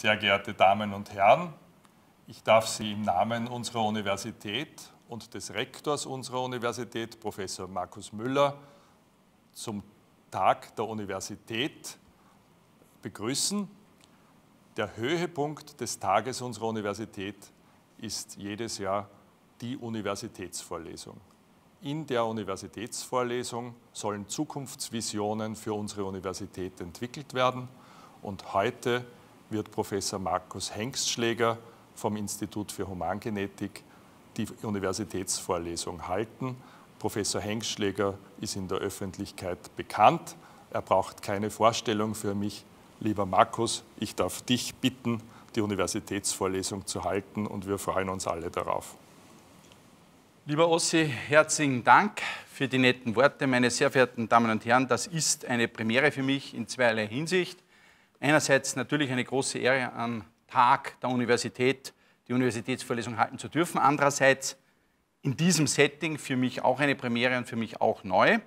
Sehr geehrte Damen und Herren, ich darf Sie im Namen unserer Universität und des Rektors unserer Universität, Professor Markus Müller, zum Tag der Universität begrüßen. Der Höhepunkt des Tages unserer Universität ist jedes Jahr die Universitätsvorlesung. In der Universitätsvorlesung sollen Zukunftsvisionen für unsere Universität entwickelt werden und heute wird Professor Markus Hengstschläger vom Institut für Humangenetik die Universitätsvorlesung halten. Professor Hengstschläger ist in der Öffentlichkeit bekannt. Er braucht keine Vorstellung für mich. Lieber Markus, ich darf dich bitten, die Universitätsvorlesung zu halten und wir freuen uns alle darauf. Lieber Ossi, herzlichen Dank für die netten Worte. Meine sehr verehrten Damen und Herren, das ist eine Premiere für mich in zweierlei Hinsicht einerseits natürlich eine große Ehre, am Tag der Universität die Universitätsvorlesung halten zu dürfen. Andererseits in diesem Setting für mich auch eine Premiere und für mich auch neu.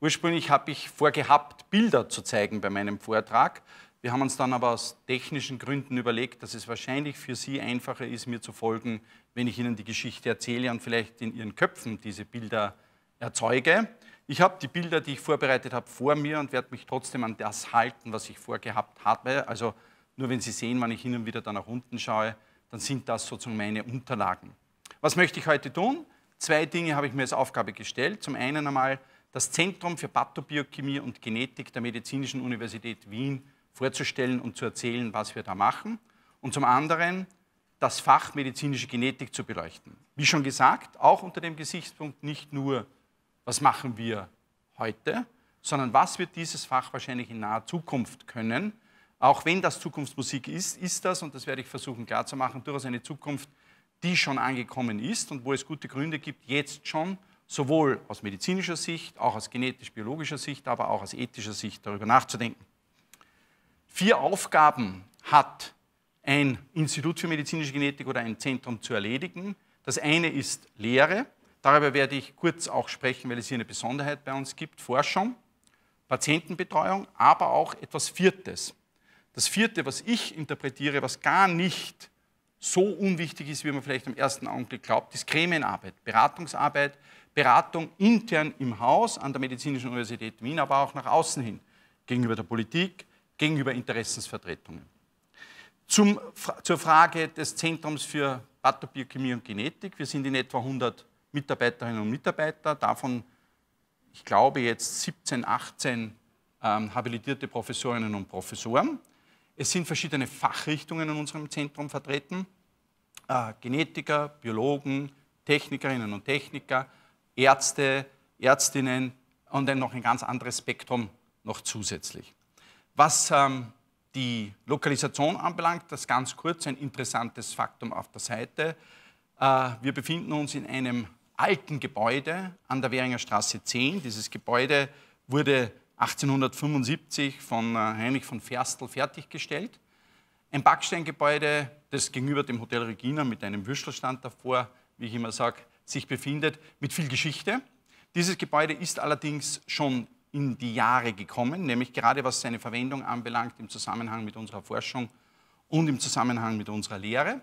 Ursprünglich habe ich vorgehabt, Bilder zu zeigen bei meinem Vortrag. Wir haben uns dann aber aus technischen Gründen überlegt, dass es wahrscheinlich für Sie einfacher ist, mir zu folgen, wenn ich Ihnen die Geschichte erzähle und vielleicht in Ihren Köpfen diese Bilder erzeuge. Ich habe die Bilder, die ich vorbereitet habe, vor mir und werde mich trotzdem an das halten, was ich vorgehabt habe. Also nur wenn Sie sehen, wann ich hin und wieder dann nach unten schaue, dann sind das sozusagen meine Unterlagen. Was möchte ich heute tun? Zwei Dinge habe ich mir als Aufgabe gestellt. Zum einen einmal das Zentrum für Pathobiochemie und Genetik der Medizinischen Universität Wien vorzustellen und zu erzählen, was wir da machen. Und zum anderen das Fach medizinische Genetik zu beleuchten. Wie schon gesagt, auch unter dem Gesichtspunkt nicht nur was machen wir heute, sondern was wird dieses Fach wahrscheinlich in naher Zukunft können. Auch wenn das Zukunftsmusik ist, ist das, und das werde ich versuchen klarzumachen, durchaus eine Zukunft, die schon angekommen ist und wo es gute Gründe gibt, jetzt schon sowohl aus medizinischer Sicht, auch aus genetisch-biologischer Sicht, aber auch aus ethischer Sicht darüber nachzudenken. Vier Aufgaben hat ein Institut für medizinische Genetik oder ein Zentrum zu erledigen. Das eine ist Lehre, Darüber werde ich kurz auch sprechen, weil es hier eine Besonderheit bei uns gibt. Forschung, Patientenbetreuung, aber auch etwas Viertes. Das Vierte, was ich interpretiere, was gar nicht so unwichtig ist, wie man vielleicht am ersten Augenblick glaubt, ist Gremienarbeit, Beratungsarbeit, Beratung intern im Haus an der Medizinischen Universität Wien, aber auch nach außen hin, gegenüber der Politik, gegenüber Interessensvertretungen. Zum, zur Frage des Zentrums für Pathobiochemie und Genetik. Wir sind in etwa 100 Mitarbeiterinnen und Mitarbeiter, davon, ich glaube, jetzt 17, 18 ähm, habilitierte Professorinnen und Professoren. Es sind verschiedene Fachrichtungen in unserem Zentrum vertreten. Äh, Genetiker, Biologen, Technikerinnen und Techniker, Ärzte, Ärztinnen und dann noch ein ganz anderes Spektrum noch zusätzlich. Was ähm, die Lokalisation anbelangt, das ganz kurz ein interessantes Faktum auf der Seite. Äh, wir befinden uns in einem alten Gebäude an der Währinger Straße 10. Dieses Gebäude wurde 1875 von äh, Heinrich von Ferstel fertiggestellt. Ein Backsteingebäude, das gegenüber dem Hotel Regina mit einem Würstelstand davor, wie ich immer sage, sich befindet, mit viel Geschichte. Dieses Gebäude ist allerdings schon in die Jahre gekommen, nämlich gerade was seine Verwendung anbelangt im Zusammenhang mit unserer Forschung und im Zusammenhang mit unserer Lehre,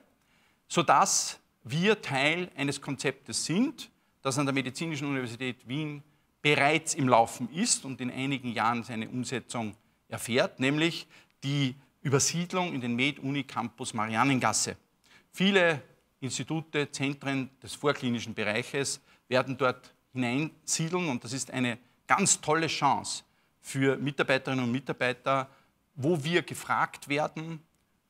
sodass wir Teil eines Konzeptes sind, das an der Medizinischen Universität Wien bereits im Laufen ist und in einigen Jahren seine Umsetzung erfährt, nämlich die Übersiedlung in den Med-Uni-Campus Marianengasse. Viele Institute, Zentren des vorklinischen Bereiches werden dort hineinsiedeln und das ist eine ganz tolle Chance für Mitarbeiterinnen und Mitarbeiter, wo wir gefragt werden,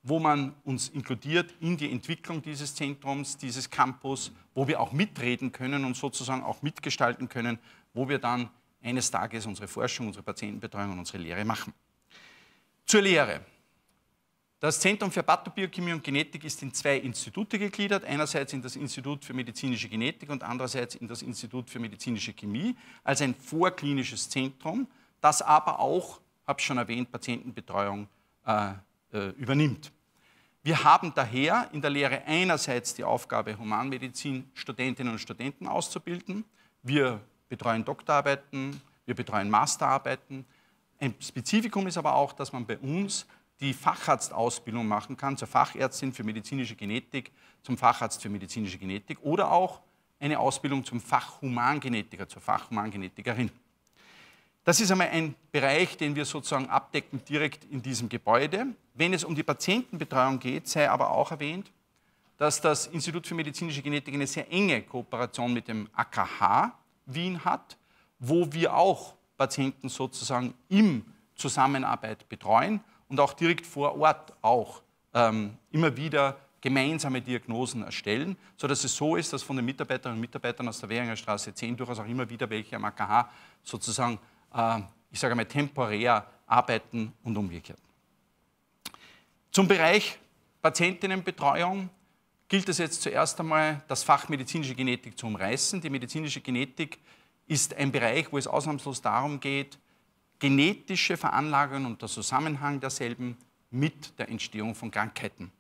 wo man uns inkludiert in die Entwicklung dieses Zentrums, dieses Campus, wo wir auch mitreden können und sozusagen auch mitgestalten können, wo wir dann eines Tages unsere Forschung, unsere Patientenbetreuung und unsere Lehre machen. Zur Lehre. Das Zentrum für Pathobiochemie und Genetik ist in zwei Institute gegliedert, einerseits in das Institut für medizinische Genetik und andererseits in das Institut für medizinische Chemie, als ein vorklinisches Zentrum, das aber auch, habe ich schon erwähnt, Patientenbetreuung äh, äh übernimmt. Wir haben daher in der Lehre einerseits die Aufgabe, Humanmedizin-Studentinnen und Studenten auszubilden. Wir betreuen Doktorarbeiten, wir betreuen Masterarbeiten. Ein Spezifikum ist aber auch, dass man bei uns die Facharztausbildung machen kann, zur Fachärztin für medizinische Genetik, zum Facharzt für medizinische Genetik oder auch eine Ausbildung zum Fachhumangenetiker, zur Fachhumangenetikerin. Das ist einmal ein Bereich, den wir sozusagen abdecken direkt in diesem Gebäude. Wenn es um die Patientenbetreuung geht, sei aber auch erwähnt, dass das Institut für medizinische Genetik eine sehr enge Kooperation mit dem AKH Wien hat, wo wir auch Patienten sozusagen im Zusammenarbeit betreuen und auch direkt vor Ort auch ähm, immer wieder gemeinsame Diagnosen erstellen, sodass es so ist, dass von den Mitarbeiterinnen und Mitarbeitern aus der Währinger Straße 10 durchaus auch immer wieder welche am AKH sozusagen äh, ich sage mal, temporär arbeiten und umgekehrt. Zum Bereich Patientinnenbetreuung gilt es jetzt zuerst einmal, das Fach medizinische Genetik zu umreißen. Die medizinische Genetik ist ein Bereich, wo es ausnahmslos darum geht, genetische Veranlagungen und der Zusammenhang derselben mit der Entstehung von Krankheiten.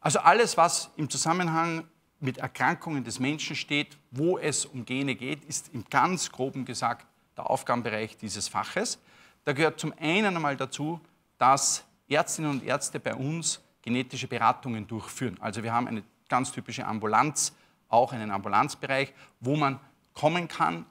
Also alles, was im Zusammenhang mit Erkrankungen des Menschen steht, wo es um Gene geht, ist im ganz groben gesagt der Aufgabenbereich dieses Faches. Da gehört zum einen einmal dazu, dass Ärztinnen und Ärzte bei uns genetische Beratungen durchführen. Also wir haben eine ganz typische Ambulanz, auch einen Ambulanzbereich, wo man kommen kann,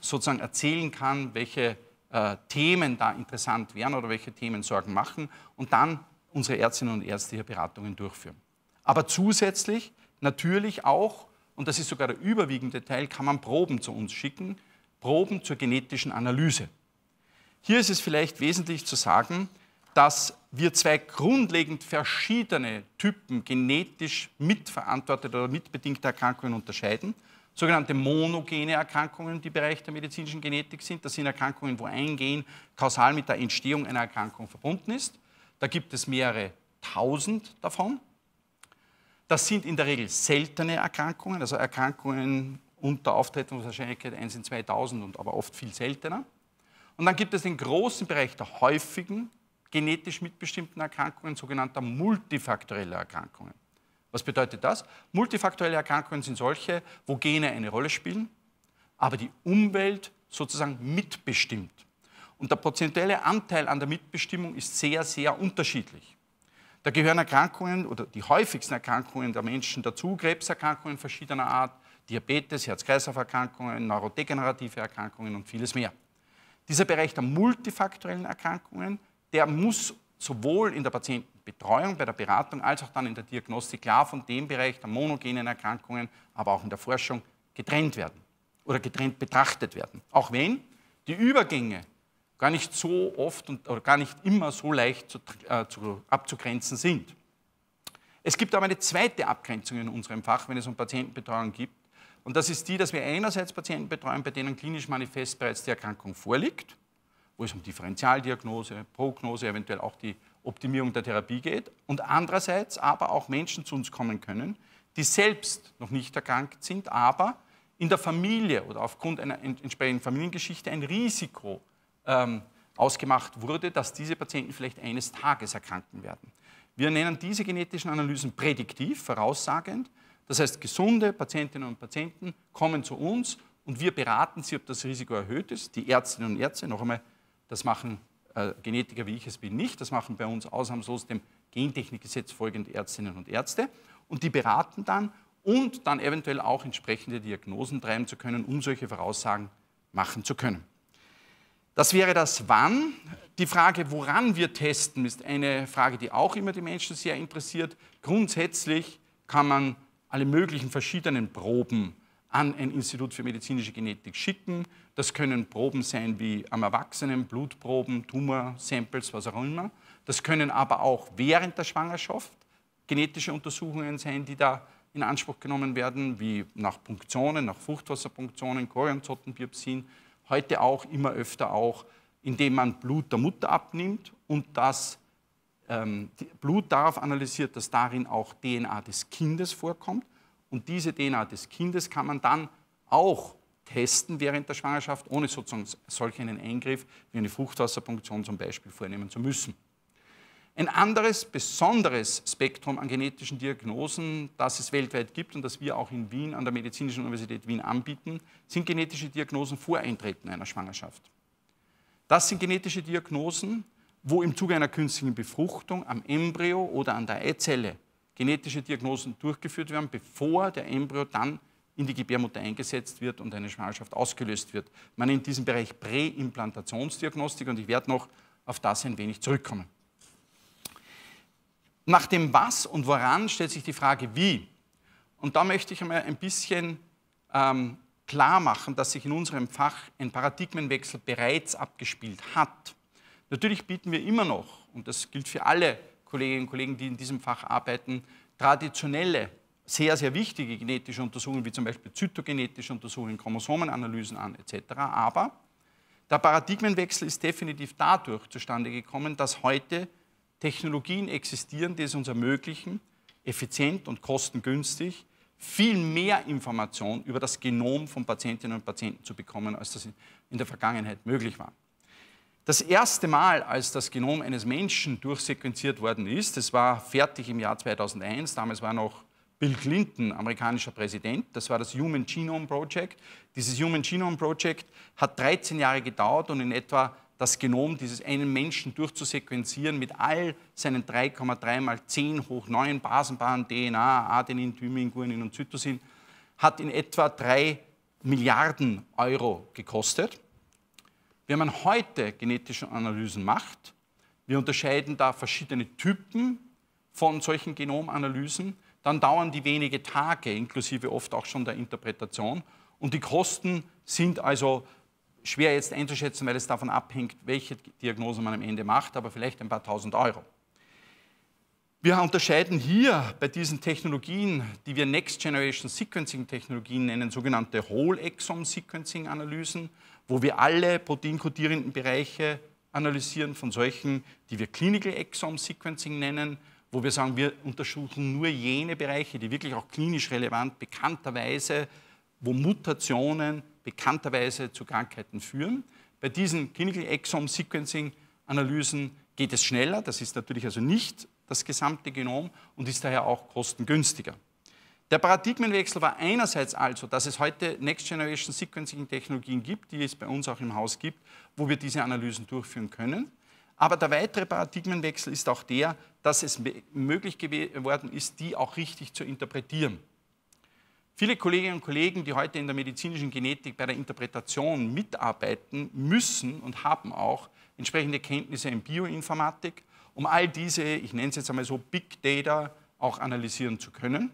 sozusagen erzählen kann, welche äh, Themen da interessant wären oder welche Themen Sorgen machen und dann unsere Ärztinnen und Ärzte hier Beratungen durchführen. Aber zusätzlich natürlich auch, und das ist sogar der überwiegende Teil, kann man Proben zu uns schicken, Proben zur genetischen Analyse. Hier ist es vielleicht wesentlich zu sagen, dass wir zwei grundlegend verschiedene Typen genetisch mitverantworteter oder mitbedingter Erkrankungen unterscheiden. Sogenannte monogene Erkrankungen, die im Bereich der medizinischen Genetik sind. Das sind Erkrankungen, wo ein Gen kausal mit der Entstehung einer Erkrankung verbunden ist. Da gibt es mehrere tausend davon. Das sind in der Regel seltene Erkrankungen, also Erkrankungen, unter Auftretungswahrscheinlichkeit 1 in 2000 und aber oft viel seltener. Und dann gibt es den großen Bereich der häufigen, genetisch mitbestimmten Erkrankungen, sogenannter multifaktorelle Erkrankungen. Was bedeutet das? Multifaktorelle Erkrankungen sind solche, wo Gene eine Rolle spielen, aber die Umwelt sozusagen mitbestimmt. Und der prozentuelle Anteil an der Mitbestimmung ist sehr, sehr unterschiedlich. Da gehören Erkrankungen oder die häufigsten Erkrankungen der Menschen dazu, Krebserkrankungen verschiedener Art, Diabetes, Herz-Kreislauf-Erkrankungen, neurodegenerative Erkrankungen und vieles mehr. Dieser Bereich der multifaktorellen Erkrankungen, der muss sowohl in der Patientenbetreuung, bei der Beratung als auch dann in der Diagnostik klar von dem Bereich der monogenen Erkrankungen, aber auch in der Forschung getrennt werden oder getrennt betrachtet werden. Auch wenn die Übergänge gar nicht so oft und, oder gar nicht immer so leicht zu, äh, zu, abzugrenzen sind. Es gibt aber eine zweite Abgrenzung in unserem Fach, wenn es um Patientenbetreuung gibt, und das ist die, dass wir einerseits Patienten betreuen, bei denen klinisch manifest bereits die Erkrankung vorliegt, wo es um Differentialdiagnose, Prognose, eventuell auch die Optimierung der Therapie geht. Und andererseits aber auch Menschen zu uns kommen können, die selbst noch nicht erkrankt sind, aber in der Familie oder aufgrund einer entsprechenden Familiengeschichte ein Risiko ähm, ausgemacht wurde, dass diese Patienten vielleicht eines Tages erkranken werden. Wir nennen diese genetischen Analysen prädiktiv, voraussagend, das heißt, gesunde Patientinnen und Patienten kommen zu uns und wir beraten sie, ob das Risiko erhöht ist. Die Ärztinnen und Ärzte, noch einmal, das machen äh, Genetiker, wie ich es bin, nicht. Das machen bei uns ausnahmslos dem Gentechnikgesetz folgende Ärztinnen und Ärzte. Und die beraten dann und dann eventuell auch entsprechende Diagnosen treiben zu können, um solche Voraussagen machen zu können. Das wäre das Wann. Die Frage, woran wir testen, ist eine Frage, die auch immer die Menschen sehr interessiert. Grundsätzlich kann man alle möglichen verschiedenen Proben an ein Institut für medizinische Genetik schicken. Das können Proben sein wie am Erwachsenen, Blutproben, Tumorsamples, was auch immer. Das können aber auch während der Schwangerschaft genetische Untersuchungen sein, die da in Anspruch genommen werden, wie nach Punktionen, nach Fruchtwasserpunktionen, Chorianzottenbiopsien, heute auch immer öfter auch, indem man Blut der Mutter abnimmt und das ähm, Blut darauf analysiert, dass darin auch DNA des Kindes vorkommt. Und diese DNA des Kindes kann man dann auch testen während der Schwangerschaft, ohne sozusagen solch einen Eingriff wie eine Fruchtwasserpunktion zum Beispiel vornehmen zu müssen. Ein anderes besonderes Spektrum an genetischen Diagnosen, das es weltweit gibt und das wir auch in Wien an der Medizinischen Universität Wien anbieten, sind genetische Diagnosen vor Eintreten einer Schwangerschaft. Das sind genetische Diagnosen, wo im Zuge einer künstlichen Befruchtung am Embryo oder an der Eizelle genetische Diagnosen durchgeführt werden, bevor der Embryo dann in die Gebärmutter eingesetzt wird und eine Schwangerschaft ausgelöst wird. Man nennt diesen Bereich Präimplantationsdiagnostik und ich werde noch auf das ein wenig zurückkommen. Nach dem Was und Woran stellt sich die Frage Wie. Und da möchte ich einmal ein bisschen ähm, klar machen, dass sich in unserem Fach ein Paradigmenwechsel bereits abgespielt hat. Natürlich bieten wir immer noch, und das gilt für alle Kolleginnen und Kollegen, die in diesem Fach arbeiten, traditionelle, sehr, sehr wichtige genetische Untersuchungen, wie zum Beispiel zytogenetische Untersuchungen, Chromosomenanalysen an etc. Aber der Paradigmenwechsel ist definitiv dadurch zustande gekommen, dass heute Technologien existieren, die es uns ermöglichen, effizient und kostengünstig viel mehr Informationen über das Genom von Patientinnen und Patienten zu bekommen, als das in der Vergangenheit möglich war. Das erste Mal, als das Genom eines Menschen durchsequenziert worden ist, das war fertig im Jahr 2001, damals war noch Bill Clinton amerikanischer Präsident, das war das Human Genome Project. Dieses Human Genome Project hat 13 Jahre gedauert und in etwa das Genom dieses einen Menschen durchzusequenzieren mit all seinen 3,3 mal 10 hoch 9 Basenbahnen DNA, Adenin, Thymin, Guanin und Zytosin, hat in etwa 3 Milliarden Euro gekostet. Wenn man heute genetische Analysen macht, wir unterscheiden da verschiedene Typen von solchen Genomanalysen, dann dauern die wenige Tage, inklusive oft auch schon der Interpretation. Und die Kosten sind also schwer jetzt einzuschätzen, weil es davon abhängt, welche Diagnose man am Ende macht, aber vielleicht ein paar tausend Euro. Wir unterscheiden hier bei diesen Technologien, die wir Next Generation Sequencing Technologien nennen, sogenannte Whole Exome Sequencing Analysen wo wir alle proteinkodierenden Bereiche analysieren, von solchen, die wir Clinical Exome Sequencing nennen, wo wir sagen, wir untersuchen nur jene Bereiche, die wirklich auch klinisch relevant bekannterweise, wo Mutationen bekannterweise zu Krankheiten führen. Bei diesen Clinical Exome Sequencing Analysen geht es schneller, das ist natürlich also nicht das gesamte Genom und ist daher auch kostengünstiger. Der Paradigmenwechsel war einerseits also, dass es heute Next Generation Sequencing Technologien gibt, die es bei uns auch im Haus gibt, wo wir diese Analysen durchführen können. Aber der weitere Paradigmenwechsel ist auch der, dass es möglich geworden ist, die auch richtig zu interpretieren. Viele Kolleginnen und Kollegen, die heute in der medizinischen Genetik bei der Interpretation mitarbeiten, müssen und haben auch entsprechende Kenntnisse in Bioinformatik, um all diese, ich nenne es jetzt einmal so, Big Data auch analysieren zu können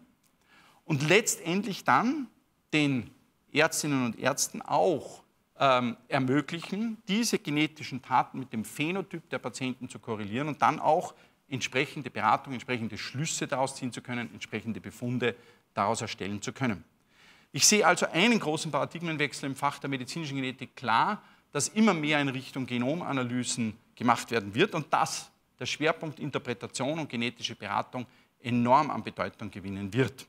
und letztendlich dann den Ärztinnen und Ärzten auch ähm, ermöglichen, diese genetischen Taten mit dem Phänotyp der Patienten zu korrelieren und dann auch entsprechende Beratung, entsprechende Schlüsse daraus ziehen zu können, entsprechende Befunde daraus erstellen zu können. Ich sehe also einen großen Paradigmenwechsel im Fach der medizinischen Genetik klar, dass immer mehr in Richtung Genomanalysen gemacht werden wird und dass der Schwerpunkt Interpretation und genetische Beratung enorm an Bedeutung gewinnen wird.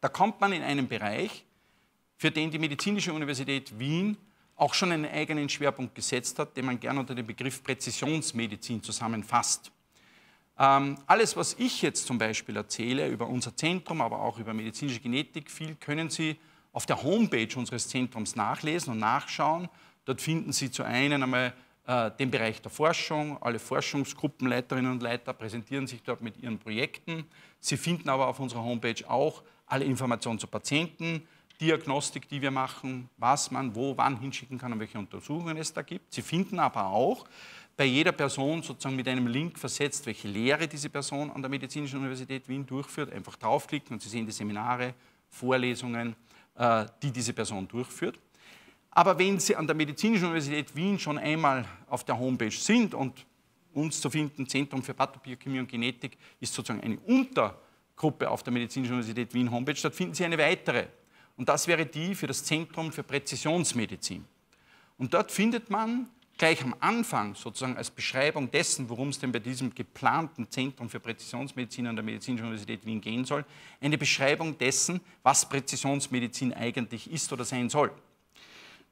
Da kommt man in einen Bereich, für den die Medizinische Universität Wien auch schon einen eigenen Schwerpunkt gesetzt hat, den man gerne unter dem Begriff Präzisionsmedizin zusammenfasst. Ähm, alles, was ich jetzt zum Beispiel erzähle über unser Zentrum, aber auch über medizinische Genetik, viel können Sie auf der Homepage unseres Zentrums nachlesen und nachschauen. Dort finden Sie zu einem einmal äh, den Bereich der Forschung. Alle Forschungsgruppenleiterinnen und Leiter präsentieren sich dort mit ihren Projekten. Sie finden aber auf unserer Homepage auch alle Informationen zu Patienten, Diagnostik, die wir machen, was man wo, wann hinschicken kann und welche Untersuchungen es da gibt. Sie finden aber auch bei jeder Person sozusagen mit einem Link versetzt, welche Lehre diese Person an der Medizinischen Universität Wien durchführt. Einfach draufklicken und Sie sehen die Seminare, Vorlesungen, äh, die diese Person durchführt. Aber wenn Sie an der Medizinischen Universität Wien schon einmal auf der Homepage sind und uns zu finden, Zentrum für Pathobiochemie und Genetik, ist sozusagen eine Untergruppe auf der Medizinischen Universität Wien Homepage, dort finden Sie eine weitere. Und das wäre die für das Zentrum für Präzisionsmedizin. Und dort findet man gleich am Anfang sozusagen als Beschreibung dessen, worum es denn bei diesem geplanten Zentrum für Präzisionsmedizin an der Medizinischen Universität Wien gehen soll, eine Beschreibung dessen, was Präzisionsmedizin eigentlich ist oder sein soll.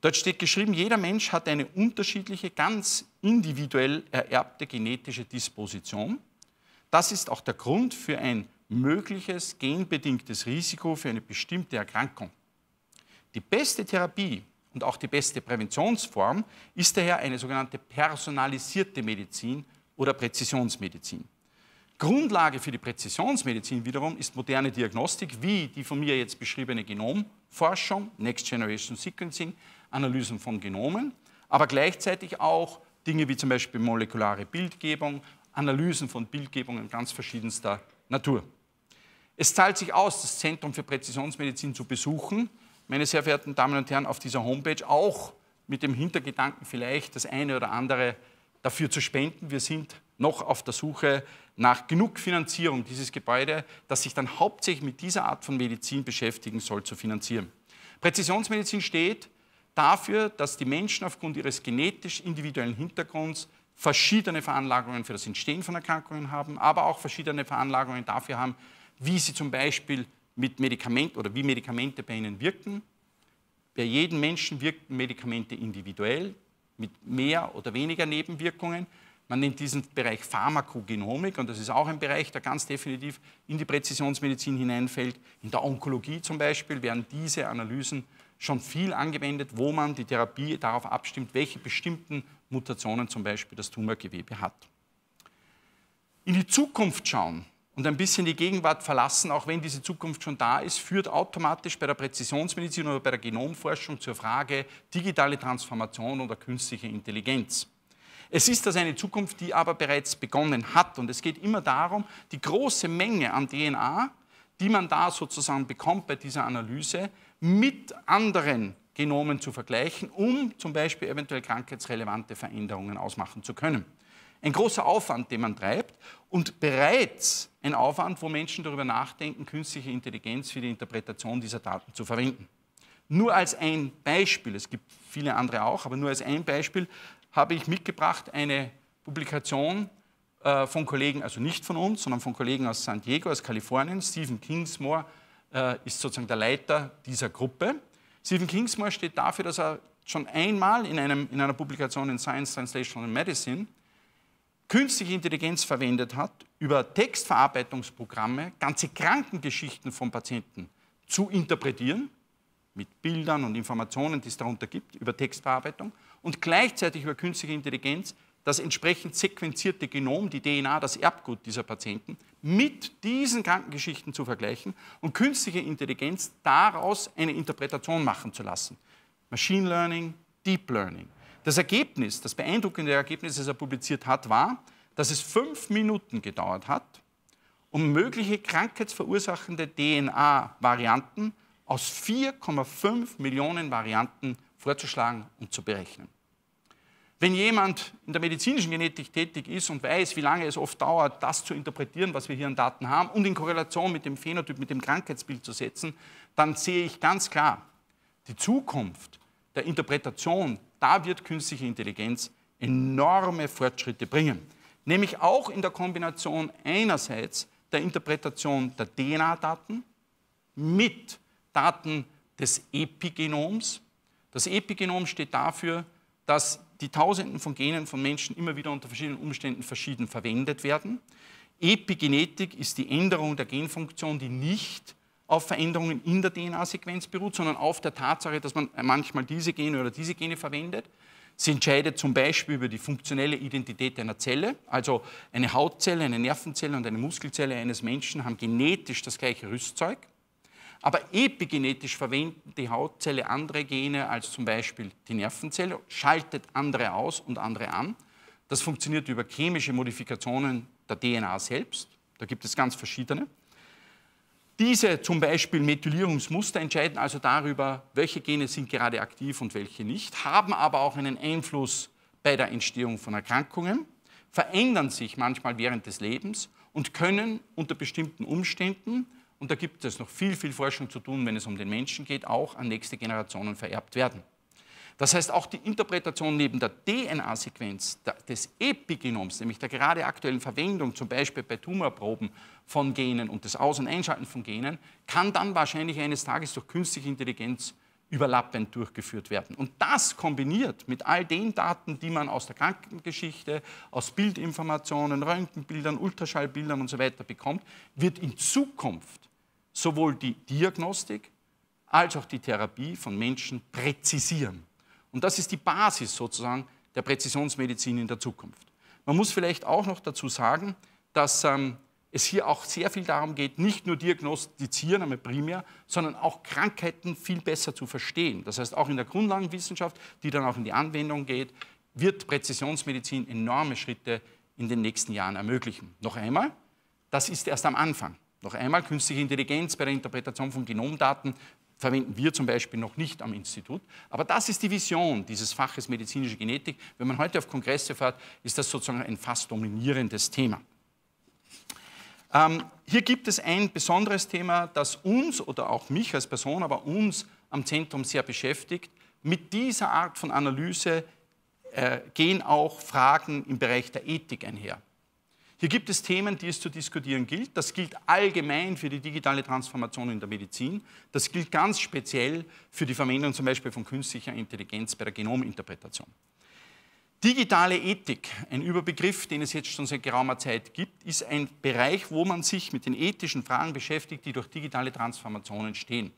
Dort steht geschrieben, jeder Mensch hat eine unterschiedliche, ganz individuell ererbte genetische Disposition. Das ist auch der Grund für ein mögliches genbedingtes Risiko für eine bestimmte Erkrankung. Die beste Therapie und auch die beste Präventionsform ist daher eine sogenannte personalisierte Medizin oder Präzisionsmedizin. Grundlage für die Präzisionsmedizin wiederum ist moderne Diagnostik, wie die von mir jetzt beschriebene Genomforschung, Next Generation Sequencing, Analysen von Genomen, aber gleichzeitig auch Dinge wie zum Beispiel molekulare Bildgebung, Analysen von Bildgebungen ganz verschiedenster Natur. Es zahlt sich aus, das Zentrum für Präzisionsmedizin zu besuchen. Meine sehr verehrten Damen und Herren, auf dieser Homepage auch mit dem Hintergedanken vielleicht das eine oder andere dafür zu spenden. Wir sind noch auf der Suche nach genug Finanzierung dieses Gebäude, das sich dann hauptsächlich mit dieser Art von Medizin beschäftigen soll, zu finanzieren. Präzisionsmedizin steht dafür, dass die Menschen aufgrund ihres genetisch individuellen Hintergrunds verschiedene Veranlagungen für das Entstehen von Erkrankungen haben, aber auch verschiedene Veranlagungen dafür haben, wie sie zum Beispiel mit Medikament oder wie Medikamente bei ihnen wirken. Bei jedem Menschen wirken Medikamente individuell mit mehr oder weniger Nebenwirkungen. Man nennt diesen Bereich Pharmakogenomik und das ist auch ein Bereich, der ganz definitiv in die Präzisionsmedizin hineinfällt. In der Onkologie zum Beispiel werden diese Analysen schon viel angewendet, wo man die Therapie darauf abstimmt, welche bestimmten Mutationen zum Beispiel das Tumorgewebe hat. In die Zukunft schauen und ein bisschen die Gegenwart verlassen, auch wenn diese Zukunft schon da ist, führt automatisch bei der Präzisionsmedizin oder bei der Genomforschung zur Frage digitale Transformation oder künstliche Intelligenz. Es ist das eine Zukunft, die aber bereits begonnen hat. Und es geht immer darum, die große Menge an DNA, die man da sozusagen bekommt bei dieser Analyse, mit anderen Genomen zu vergleichen, um zum Beispiel eventuell krankheitsrelevante Veränderungen ausmachen zu können. Ein großer Aufwand, den man treibt und bereits ein Aufwand, wo Menschen darüber nachdenken, künstliche Intelligenz für die Interpretation dieser Daten zu verwenden. Nur als ein Beispiel, es gibt viele andere auch, aber nur als ein Beispiel habe ich mitgebracht eine Publikation äh, von Kollegen, also nicht von uns, sondern von Kollegen aus San Diego, aus Kalifornien, Stephen Kingsmore äh, ist sozusagen der Leiter dieser Gruppe. Stephen Kingsmore steht dafür, dass er schon einmal in, einem, in einer Publikation in Science Translational Medicine künstliche Intelligenz verwendet hat, über Textverarbeitungsprogramme ganze Krankengeschichten von Patienten zu interpretieren, mit Bildern und Informationen, die es darunter gibt, über Textverarbeitung und gleichzeitig über künstliche Intelligenz das entsprechend sequenzierte Genom, die DNA, das Erbgut dieser Patienten mit diesen Krankengeschichten zu vergleichen und künstliche Intelligenz daraus eine Interpretation machen zu lassen. Machine Learning, Deep Learning. Das Ergebnis, das beeindruckende Ergebnis, das er publiziert hat, war, dass es fünf Minuten gedauert hat, um mögliche krankheitsverursachende DNA-Varianten aus 4,5 Millionen Varianten vorzuschlagen und zu berechnen. Wenn jemand in der medizinischen Genetik tätig ist und weiß, wie lange es oft dauert, das zu interpretieren, was wir hier an Daten haben, und in Korrelation mit dem Phänotyp, mit dem Krankheitsbild zu setzen, dann sehe ich ganz klar, die Zukunft der Interpretation, da wird künstliche Intelligenz enorme Fortschritte bringen. Nämlich auch in der Kombination einerseits der Interpretation der DNA-Daten mit Daten des Epigenoms. Das Epigenom steht dafür, dass die Tausenden von Genen von Menschen immer wieder unter verschiedenen Umständen verschieden verwendet werden. Epigenetik ist die Änderung der Genfunktion, die nicht auf Veränderungen in der DNA-Sequenz beruht, sondern auf der Tatsache, dass man manchmal diese Gene oder diese Gene verwendet. Sie entscheidet zum Beispiel über die funktionelle Identität einer Zelle. Also eine Hautzelle, eine Nervenzelle und eine Muskelzelle eines Menschen haben genetisch das gleiche Rüstzeug. Aber epigenetisch verwenden die Hautzelle andere Gene als zum Beispiel die Nervenzelle, schaltet andere aus und andere an. Das funktioniert über chemische Modifikationen der DNA selbst. Da gibt es ganz verschiedene. Diese zum Beispiel Methylierungsmuster entscheiden also darüber, welche Gene sind gerade aktiv und welche nicht, haben aber auch einen Einfluss bei der Entstehung von Erkrankungen, verändern sich manchmal während des Lebens und können unter bestimmten Umständen und da gibt es noch viel, viel Forschung zu tun, wenn es um den Menschen geht, auch an nächste Generationen vererbt werden. Das heißt, auch die Interpretation neben der DNA-Sequenz des Epigenoms, nämlich der gerade aktuellen Verwendung, zum Beispiel bei Tumorproben von Genen und des Aus- und Einschalten von Genen, kann dann wahrscheinlich eines Tages durch künstliche Intelligenz überlappend durchgeführt werden. Und das kombiniert mit all den Daten, die man aus der Krankengeschichte, aus Bildinformationen, Röntgenbildern, Ultraschallbildern und So weiter bekommt, wird in Zukunft sowohl die Diagnostik als auch die Therapie von Menschen präzisieren. Und das ist die Basis sozusagen der Präzisionsmedizin in der Zukunft. Man muss vielleicht auch noch dazu sagen, dass ähm, es hier auch sehr viel darum geht, nicht nur diagnostizieren, einmal primär, sondern auch Krankheiten viel besser zu verstehen. Das heißt, auch in der Grundlagenwissenschaft, die dann auch in die Anwendung geht, wird Präzisionsmedizin enorme Schritte in den nächsten Jahren ermöglichen. Noch einmal, das ist erst am Anfang. Noch einmal, künstliche Intelligenz bei der Interpretation von Genomdaten verwenden wir zum Beispiel noch nicht am Institut. Aber das ist die Vision dieses Faches medizinische Genetik. Wenn man heute auf Kongresse fährt, ist das sozusagen ein fast dominierendes Thema. Ähm, hier gibt es ein besonderes Thema, das uns oder auch mich als Person, aber uns am Zentrum sehr beschäftigt. Mit dieser Art von Analyse äh, gehen auch Fragen im Bereich der Ethik einher. Hier gibt es Themen, die es zu diskutieren gilt. Das gilt allgemein für die digitale Transformation in der Medizin. Das gilt ganz speziell für die Verwendung zum Beispiel von künstlicher Intelligenz bei der Genominterpretation. Digitale Ethik, ein Überbegriff, den es jetzt schon seit geraumer Zeit gibt, ist ein Bereich, wo man sich mit den ethischen Fragen beschäftigt, die durch digitale Transformationen stehen.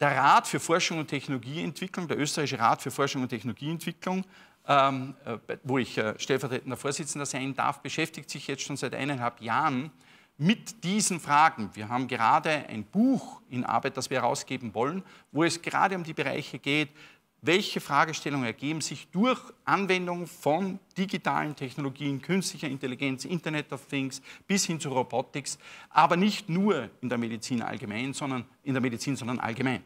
Der Rat für Forschung und Technologieentwicklung, der österreichische Rat für Forschung und Technologieentwicklung, ähm, äh, wo ich äh, stellvertretender Vorsitzender sein darf, beschäftigt sich jetzt schon seit eineinhalb Jahren mit diesen Fragen. Wir haben gerade ein Buch in Arbeit, das wir herausgeben wollen, wo es gerade um die Bereiche geht, welche Fragestellungen ergeben sich durch Anwendung von digitalen Technologien, künstlicher Intelligenz, Internet of Things bis hin zu Robotics, aber nicht nur in der Medizin allgemein, sondern in der Medizin, sondern allgemein.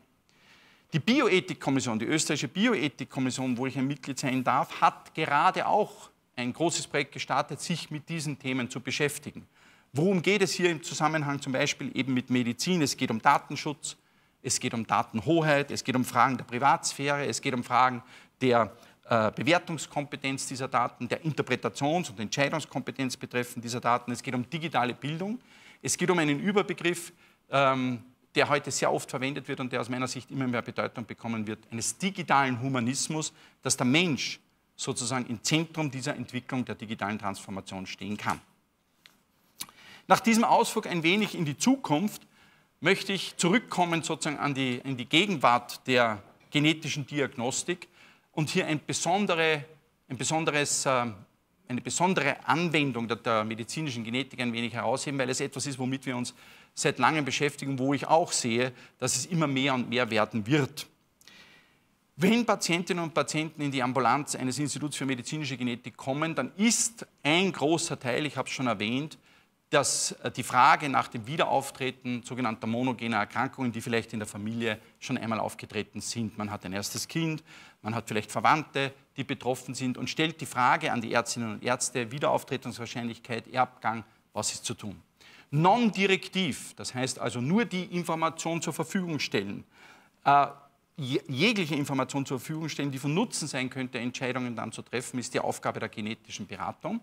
Die Bioethikkommission, die österreichische Bioethikkommission, wo ich ein Mitglied sein darf, hat gerade auch ein großes Projekt gestartet, sich mit diesen Themen zu beschäftigen. Worum geht es hier im Zusammenhang zum Beispiel eben mit Medizin? Es geht um Datenschutz, es geht um Datenhoheit, es geht um Fragen der Privatsphäre, es geht um Fragen der äh, Bewertungskompetenz dieser Daten, der Interpretations- und Entscheidungskompetenz betreffend dieser Daten. Es geht um digitale Bildung. Es geht um einen Überbegriff, ähm, der heute sehr oft verwendet wird und der aus meiner Sicht immer mehr Bedeutung bekommen wird, eines digitalen Humanismus, dass der Mensch sozusagen im Zentrum dieser Entwicklung der digitalen Transformation stehen kann. Nach diesem Ausflug ein wenig in die Zukunft möchte ich zurückkommen sozusagen an die, in die Gegenwart der genetischen Diagnostik und hier ein besondere, ein besonderes, ähm, eine besondere Anwendung der, der medizinischen Genetik ein wenig herausheben, weil es etwas ist, womit wir uns seit langem beschäftigen, wo ich auch sehe, dass es immer mehr und mehr werden wird. Wenn Patientinnen und Patienten in die Ambulanz eines Instituts für medizinische Genetik kommen, dann ist ein großer Teil, ich habe es schon erwähnt, dass äh, die Frage nach dem Wiederauftreten sogenannter monogener Erkrankungen, die vielleicht in der Familie schon einmal aufgetreten sind. Man hat ein erstes Kind, man hat vielleicht Verwandte, die betroffen sind und stellt die Frage an die Ärztinnen und Ärzte, Wiederauftretungswahrscheinlichkeit, Erbgang, was ist zu tun? non-direktiv, das heißt also nur die Information zur Verfügung stellen, äh, jegliche Information zur Verfügung stellen, die von Nutzen sein könnte, Entscheidungen dann zu treffen, ist die Aufgabe der genetischen Beratung.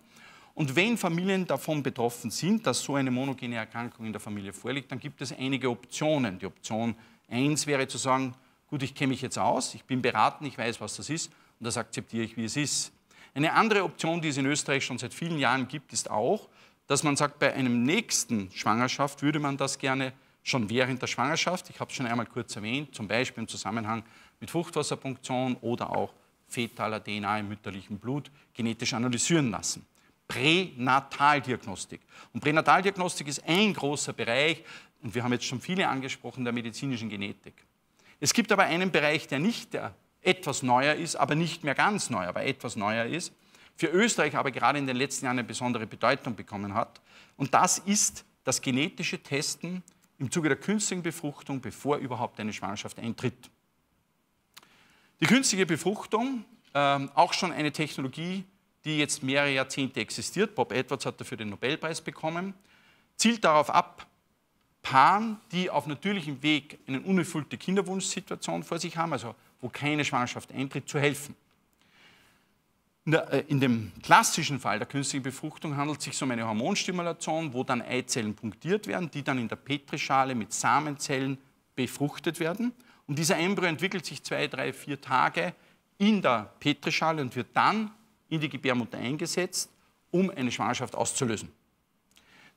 Und wenn Familien davon betroffen sind, dass so eine monogene Erkrankung in der Familie vorliegt, dann gibt es einige Optionen. Die Option 1 wäre zu sagen, gut, ich kenne mich jetzt aus, ich bin beraten, ich weiß, was das ist und das akzeptiere ich, wie es ist. Eine andere Option, die es in Österreich schon seit vielen Jahren gibt, ist auch, dass man sagt, bei einem nächsten Schwangerschaft würde man das gerne schon während der Schwangerschaft, ich habe es schon einmal kurz erwähnt, zum Beispiel im Zusammenhang mit Fruchtwasserpunktion oder auch fetaler DNA im mütterlichen Blut genetisch analysieren lassen. Pränataldiagnostik. Und Pränataldiagnostik ist ein großer Bereich, und wir haben jetzt schon viele angesprochen, der medizinischen Genetik. Es gibt aber einen Bereich, der nicht der etwas neuer ist, aber nicht mehr ganz neu, aber etwas neuer ist für Österreich aber gerade in den letzten Jahren eine besondere Bedeutung bekommen hat. Und das ist das genetische Testen im Zuge der künstlichen Befruchtung, bevor überhaupt eine Schwangerschaft eintritt. Die künstliche Befruchtung, ähm, auch schon eine Technologie, die jetzt mehrere Jahrzehnte existiert, Bob Edwards hat dafür den Nobelpreis bekommen, zielt darauf ab, Paaren, die auf natürlichem Weg eine unerfüllte Kinderwunschsituation vor sich haben, also wo keine Schwangerschaft eintritt, zu helfen. Äh, in dem klassischen Fall der künstlichen Befruchtung handelt es sich um eine Hormonstimulation, wo dann Eizellen punktiert werden, die dann in der Petrischale mit Samenzellen befruchtet werden. Und dieser Embryo entwickelt sich zwei, drei, vier Tage in der Petrischale und wird dann in die Gebärmutter eingesetzt, um eine Schwangerschaft auszulösen.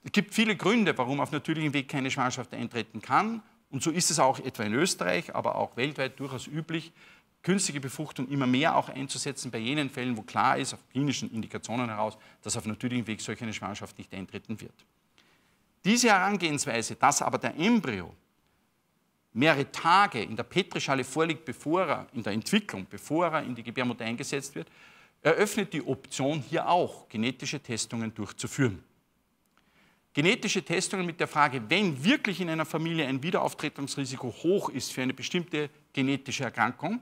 Es gibt viele Gründe, warum auf natürlichem Weg keine Schwangerschaft eintreten kann. Und so ist es auch etwa in Österreich, aber auch weltweit durchaus üblich, künstliche Befruchtung immer mehr auch einzusetzen bei jenen Fällen, wo klar ist, auf klinischen Indikationen heraus, dass auf natürlichem Weg solch eine Schwangerschaft nicht eintreten wird. Diese Herangehensweise, dass aber der Embryo mehrere Tage in der Petrischale vorliegt, bevor er in der Entwicklung, bevor er in die Gebärmutter eingesetzt wird, eröffnet die Option, hier auch genetische Testungen durchzuführen. Genetische Testungen mit der Frage, wenn wirklich in einer Familie ein Wiederauftretungsrisiko hoch ist für eine bestimmte genetische Erkrankung,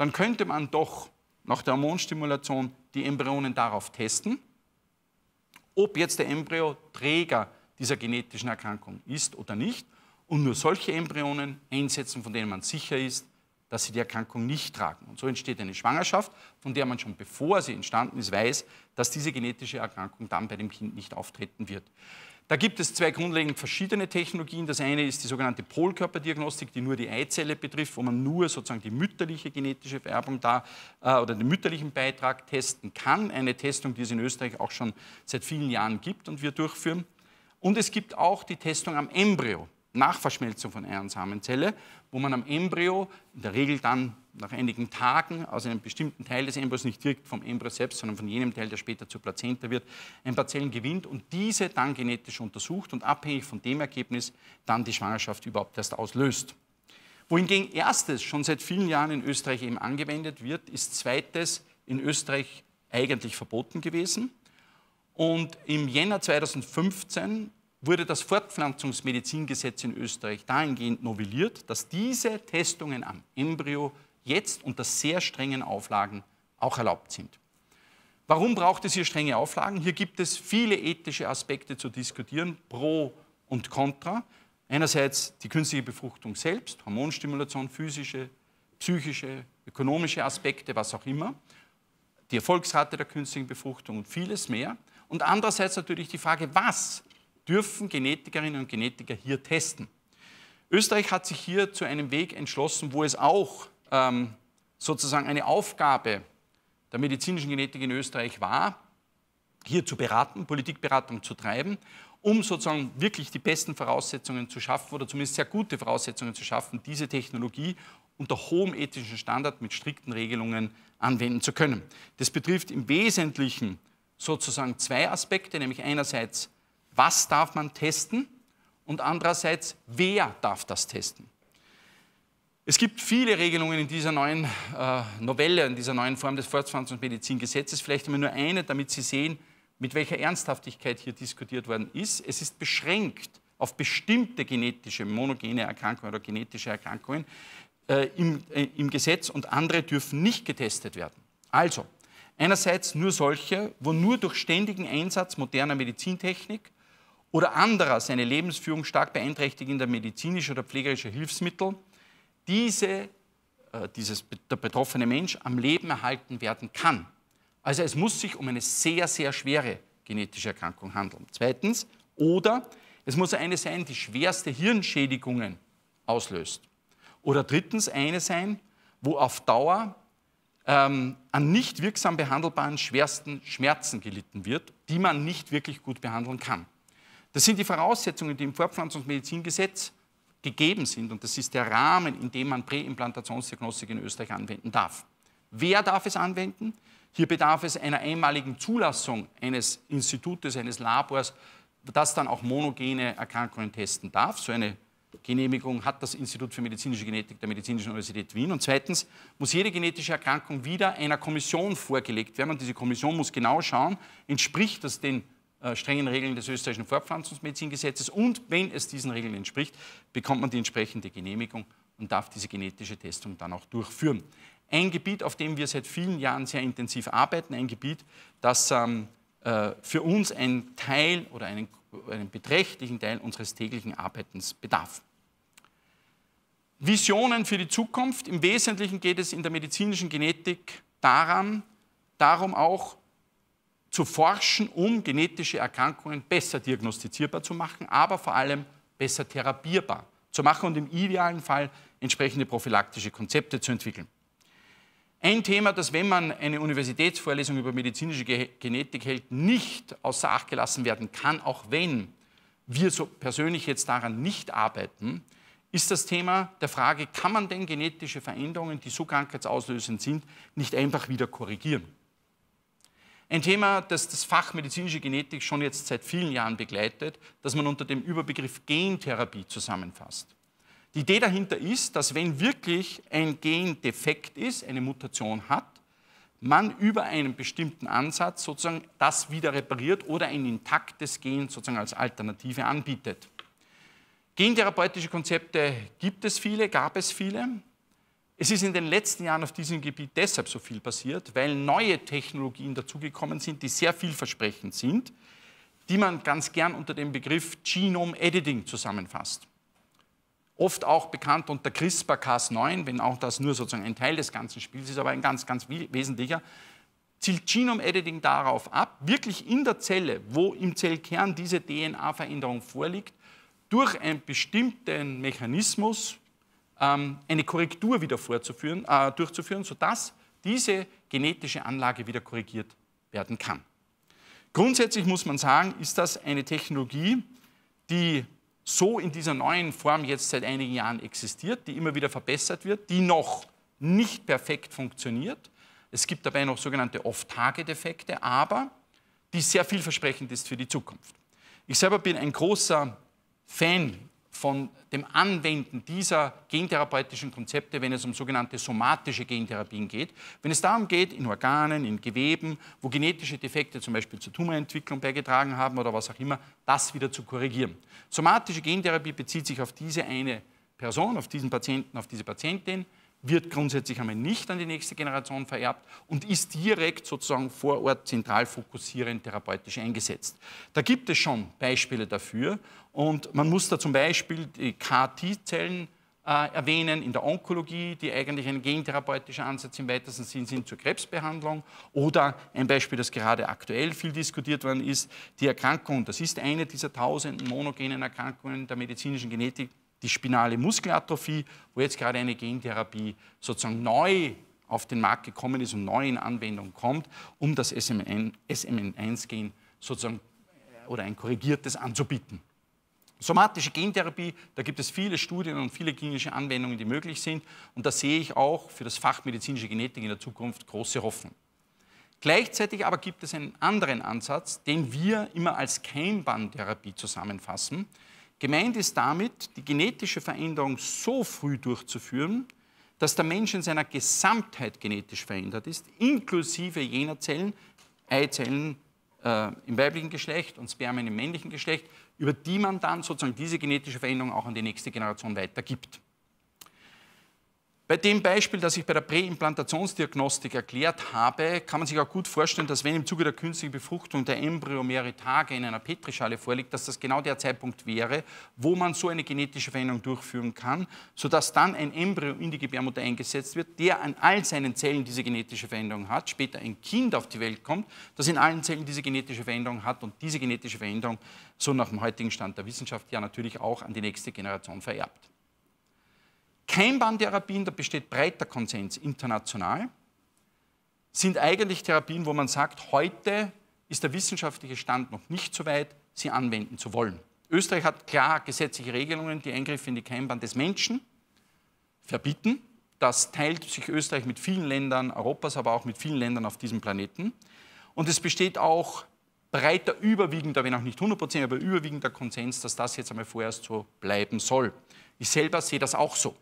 dann könnte man doch nach der Hormonstimulation die Embryonen darauf testen, ob jetzt der Embryo Träger dieser genetischen Erkrankung ist oder nicht und nur solche Embryonen einsetzen, von denen man sicher ist, dass sie die Erkrankung nicht tragen. Und so entsteht eine Schwangerschaft, von der man schon bevor sie entstanden ist, weiß, dass diese genetische Erkrankung dann bei dem Kind nicht auftreten wird. Da gibt es zwei grundlegend verschiedene Technologien. Das eine ist die sogenannte Polkörperdiagnostik, die nur die Eizelle betrifft, wo man nur sozusagen die mütterliche genetische Vererbung da äh, oder den mütterlichen Beitrag testen kann. Eine Testung, die es in Österreich auch schon seit vielen Jahren gibt und wir durchführen. Und es gibt auch die Testung am Embryo. Nachverschmelzung von Eier- und Samenzelle, wo man am Embryo in der Regel dann nach einigen Tagen aus einem bestimmten Teil des Embryos, nicht direkt vom Embryo selbst, sondern von jenem Teil, der später zur Plazenta wird, ein paar Zellen gewinnt und diese dann genetisch untersucht und abhängig von dem Ergebnis dann die Schwangerschaft überhaupt erst auslöst. Wohingegen erstes schon seit vielen Jahren in Österreich eben angewendet wird, ist zweites in Österreich eigentlich verboten gewesen. Und im Jänner 2015 wurde das Fortpflanzungsmedizingesetz in Österreich dahingehend novelliert, dass diese Testungen am Embryo jetzt unter sehr strengen Auflagen auch erlaubt sind. Warum braucht es hier strenge Auflagen? Hier gibt es viele ethische Aspekte zu diskutieren, pro und contra. Einerseits die künstliche Befruchtung selbst, Hormonstimulation, physische, psychische, ökonomische Aspekte, was auch immer, die Erfolgsrate der künstlichen Befruchtung und vieles mehr. Und andererseits natürlich die Frage, was dürfen Genetikerinnen und Genetiker hier testen. Österreich hat sich hier zu einem Weg entschlossen, wo es auch ähm, sozusagen eine Aufgabe der medizinischen Genetik in Österreich war, hier zu beraten, Politikberatung zu treiben, um sozusagen wirklich die besten Voraussetzungen zu schaffen oder zumindest sehr gute Voraussetzungen zu schaffen, diese Technologie unter hohem ethischen Standard mit strikten Regelungen anwenden zu können. Das betrifft im Wesentlichen sozusagen zwei Aspekte, nämlich einerseits was darf man testen und andererseits, wer darf das testen. Es gibt viele Regelungen in dieser neuen äh, Novelle, in dieser neuen Form des Fortpflanzungsmedizingesetzes. Vielleicht einmal nur eine, damit Sie sehen, mit welcher Ernsthaftigkeit hier diskutiert worden ist. Es ist beschränkt auf bestimmte genetische, monogene Erkrankungen oder genetische Erkrankungen äh, im, äh, im Gesetz und andere dürfen nicht getestet werden. Also, einerseits nur solche, wo nur durch ständigen Einsatz moderner Medizintechnik oder anderer seine Lebensführung stark beeinträchtigender medizinischer oder pflegerischer Hilfsmittel, diese, äh, dieses, der betroffene Mensch am Leben erhalten werden kann. Also es muss sich um eine sehr, sehr schwere genetische Erkrankung handeln. Zweitens, oder es muss eine sein, die schwerste Hirnschädigungen auslöst. Oder drittens eine sein, wo auf Dauer ähm, an nicht wirksam behandelbaren schwersten Schmerzen gelitten wird, die man nicht wirklich gut behandeln kann. Das sind die Voraussetzungen, die im Fortpflanzungsmedizingesetz gegeben sind und das ist der Rahmen, in dem man Präimplantationsdiagnostik in Österreich anwenden darf. Wer darf es anwenden? Hier bedarf es einer einmaligen Zulassung eines Institutes, eines Labors, das dann auch monogene Erkrankungen testen darf. So eine Genehmigung hat das Institut für medizinische Genetik der Medizinischen Universität Wien. Und zweitens muss jede genetische Erkrankung wieder einer Kommission vorgelegt werden. Und diese Kommission muss genau schauen, entspricht das den äh, strengen Regeln des österreichischen Fortpflanzungsmedizingesetzes. Und wenn es diesen Regeln entspricht, bekommt man die entsprechende Genehmigung und darf diese genetische Testung dann auch durchführen. Ein Gebiet, auf dem wir seit vielen Jahren sehr intensiv arbeiten, ein Gebiet, das ähm, äh, für uns einen Teil oder einen, einen beträchtlichen Teil unseres täglichen Arbeitens bedarf. Visionen für die Zukunft. Im Wesentlichen geht es in der medizinischen Genetik daran, darum auch zu forschen, um genetische Erkrankungen besser diagnostizierbar zu machen, aber vor allem besser therapierbar zu machen und im idealen Fall entsprechende prophylaktische Konzepte zu entwickeln. Ein Thema, das, wenn man eine Universitätsvorlesung über medizinische Genetik hält, nicht außer Acht gelassen werden kann, auch wenn wir so persönlich jetzt daran nicht arbeiten, ist das Thema der Frage, kann man denn genetische Veränderungen, die so krankheitsauslösend sind, nicht einfach wieder korrigieren? Ein Thema, das das Fach medizinische Genetik schon jetzt seit vielen Jahren begleitet, das man unter dem Überbegriff Gentherapie zusammenfasst. Die Idee dahinter ist, dass wenn wirklich ein Gen defekt ist, eine Mutation hat, man über einen bestimmten Ansatz sozusagen das wieder repariert oder ein intaktes Gen sozusagen als Alternative anbietet. Gentherapeutische Konzepte gibt es viele, gab es viele. Es ist in den letzten Jahren auf diesem Gebiet deshalb so viel passiert, weil neue Technologien dazugekommen sind, die sehr vielversprechend sind, die man ganz gern unter dem Begriff Genome Editing zusammenfasst. Oft auch bekannt unter CRISPR-Cas9, wenn auch das nur sozusagen ein Teil des ganzen Spiels ist, aber ein ganz, ganz wesentlicher, zielt Genome Editing darauf ab, wirklich in der Zelle, wo im Zellkern diese DNA-Veränderung vorliegt, durch einen bestimmten Mechanismus, ähm, eine Korrektur wieder vorzuführen, äh, durchzuführen, sodass diese genetische Anlage wieder korrigiert werden kann. Grundsätzlich muss man sagen, ist das eine Technologie, die so in dieser neuen Form jetzt seit einigen Jahren existiert, die immer wieder verbessert wird, die noch nicht perfekt funktioniert. Es gibt dabei noch sogenannte Off-Target-Effekte, aber die sehr vielversprechend ist für die Zukunft. Ich selber bin ein großer Fan von dem Anwenden dieser gentherapeutischen Konzepte, wenn es um sogenannte somatische Gentherapien geht, wenn es darum geht, in Organen, in Geweben, wo genetische Defekte zum Beispiel zur Tumorentwicklung beigetragen haben oder was auch immer, das wieder zu korrigieren. Somatische Gentherapie bezieht sich auf diese eine Person, auf diesen Patienten, auf diese Patientin, wird grundsätzlich einmal nicht an die nächste Generation vererbt und ist direkt sozusagen vor Ort zentral fokussierend therapeutisch eingesetzt. Da gibt es schon Beispiele dafür und man muss da zum Beispiel die KT-Zellen äh, erwähnen in der Onkologie, die eigentlich ein gentherapeutischer Ansatz im weitesten Sinn sind zur Krebsbehandlung. Oder ein Beispiel, das gerade aktuell viel diskutiert worden ist, die Erkrankung, das ist eine dieser tausenden monogenen Erkrankungen der medizinischen Genetik, die spinale Muskelatrophie, wo jetzt gerade eine Gentherapie sozusagen neu auf den Markt gekommen ist und neu in Anwendung kommt, um das SMN1-Gen sozusagen äh, oder ein korrigiertes anzubieten. Somatische Gentherapie, da gibt es viele Studien und viele klinische Anwendungen, die möglich sind. Und da sehe ich auch für das Fach medizinische Genetik in der Zukunft große Hoffnung. Gleichzeitig aber gibt es einen anderen Ansatz, den wir immer als Keimbahntherapie zusammenfassen. Gemeint ist damit, die genetische Veränderung so früh durchzuführen, dass der Mensch in seiner Gesamtheit genetisch verändert ist, inklusive jener Zellen, Eizellen äh, im weiblichen Geschlecht und Spermien im männlichen Geschlecht, über die man dann sozusagen diese genetische Veränderung auch an die nächste Generation weitergibt. Bei dem Beispiel, das ich bei der Präimplantationsdiagnostik erklärt habe, kann man sich auch gut vorstellen, dass wenn im Zuge der künstlichen Befruchtung der Embryo mehrere Tage in einer Petrischale vorliegt, dass das genau der Zeitpunkt wäre, wo man so eine genetische Veränderung durchführen kann, sodass dann ein Embryo in die Gebärmutter eingesetzt wird, der an all seinen Zellen diese genetische Veränderung hat, später ein Kind auf die Welt kommt, das in allen Zellen diese genetische Veränderung hat und diese genetische Veränderung, so nach dem heutigen Stand der Wissenschaft, ja natürlich auch an die nächste Generation vererbt. Keimbahntherapien, da besteht breiter Konsens international, sind eigentlich Therapien, wo man sagt, heute ist der wissenschaftliche Stand noch nicht so weit, sie anwenden zu wollen. Österreich hat klar gesetzliche Regelungen, die Eingriffe in die Keimbahn des Menschen verbieten. Das teilt sich Österreich mit vielen Ländern Europas, aber auch mit vielen Ländern auf diesem Planeten. Und es besteht auch breiter, überwiegender, wenn auch nicht 100 aber überwiegender Konsens, dass das jetzt einmal vorerst so bleiben soll. Ich selber sehe das auch so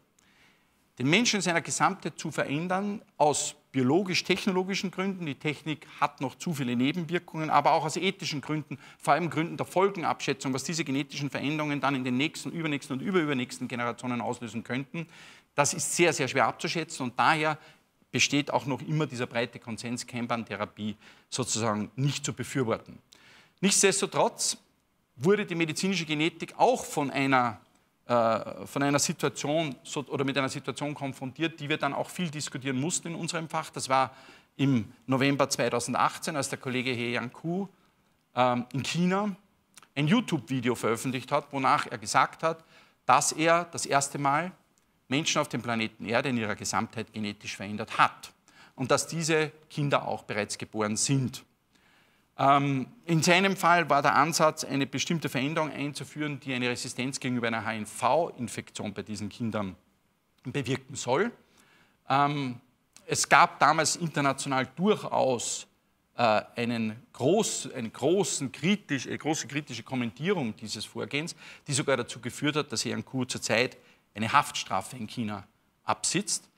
den Menschen in seiner Gesamtheit zu verändern, aus biologisch-technologischen Gründen. Die Technik hat noch zu viele Nebenwirkungen, aber auch aus ethischen Gründen, vor allem Gründen der Folgenabschätzung, was diese genetischen Veränderungen dann in den nächsten, übernächsten und überübernächsten Generationen auslösen könnten. Das ist sehr, sehr schwer abzuschätzen und daher besteht auch noch immer dieser breite Konsens, Kernbahntherapie sozusagen nicht zu befürworten. Nichtsdestotrotz wurde die medizinische Genetik auch von einer äh, von einer Situation oder mit einer Situation konfrontiert, die wir dann auch viel diskutieren mussten in unserem Fach. Das war im November 2018, als der Kollege He Yang Ku ähm, in China ein YouTube-Video veröffentlicht hat, wonach er gesagt hat, dass er das erste Mal Menschen auf dem Planeten Erde in ihrer Gesamtheit genetisch verändert hat und dass diese Kinder auch bereits geboren sind. Ähm, in seinem Fall war der Ansatz, eine bestimmte Veränderung einzuführen, die eine Resistenz gegenüber einer HIV-Infektion bei diesen Kindern bewirken soll. Ähm, es gab damals international durchaus äh, einen, groß, einen großen kritisch, eine große kritische Kommentierung dieses Vorgehens, die sogar dazu geführt hat, dass Herrn Ku zurzeit eine Haftstrafe in China absitzt.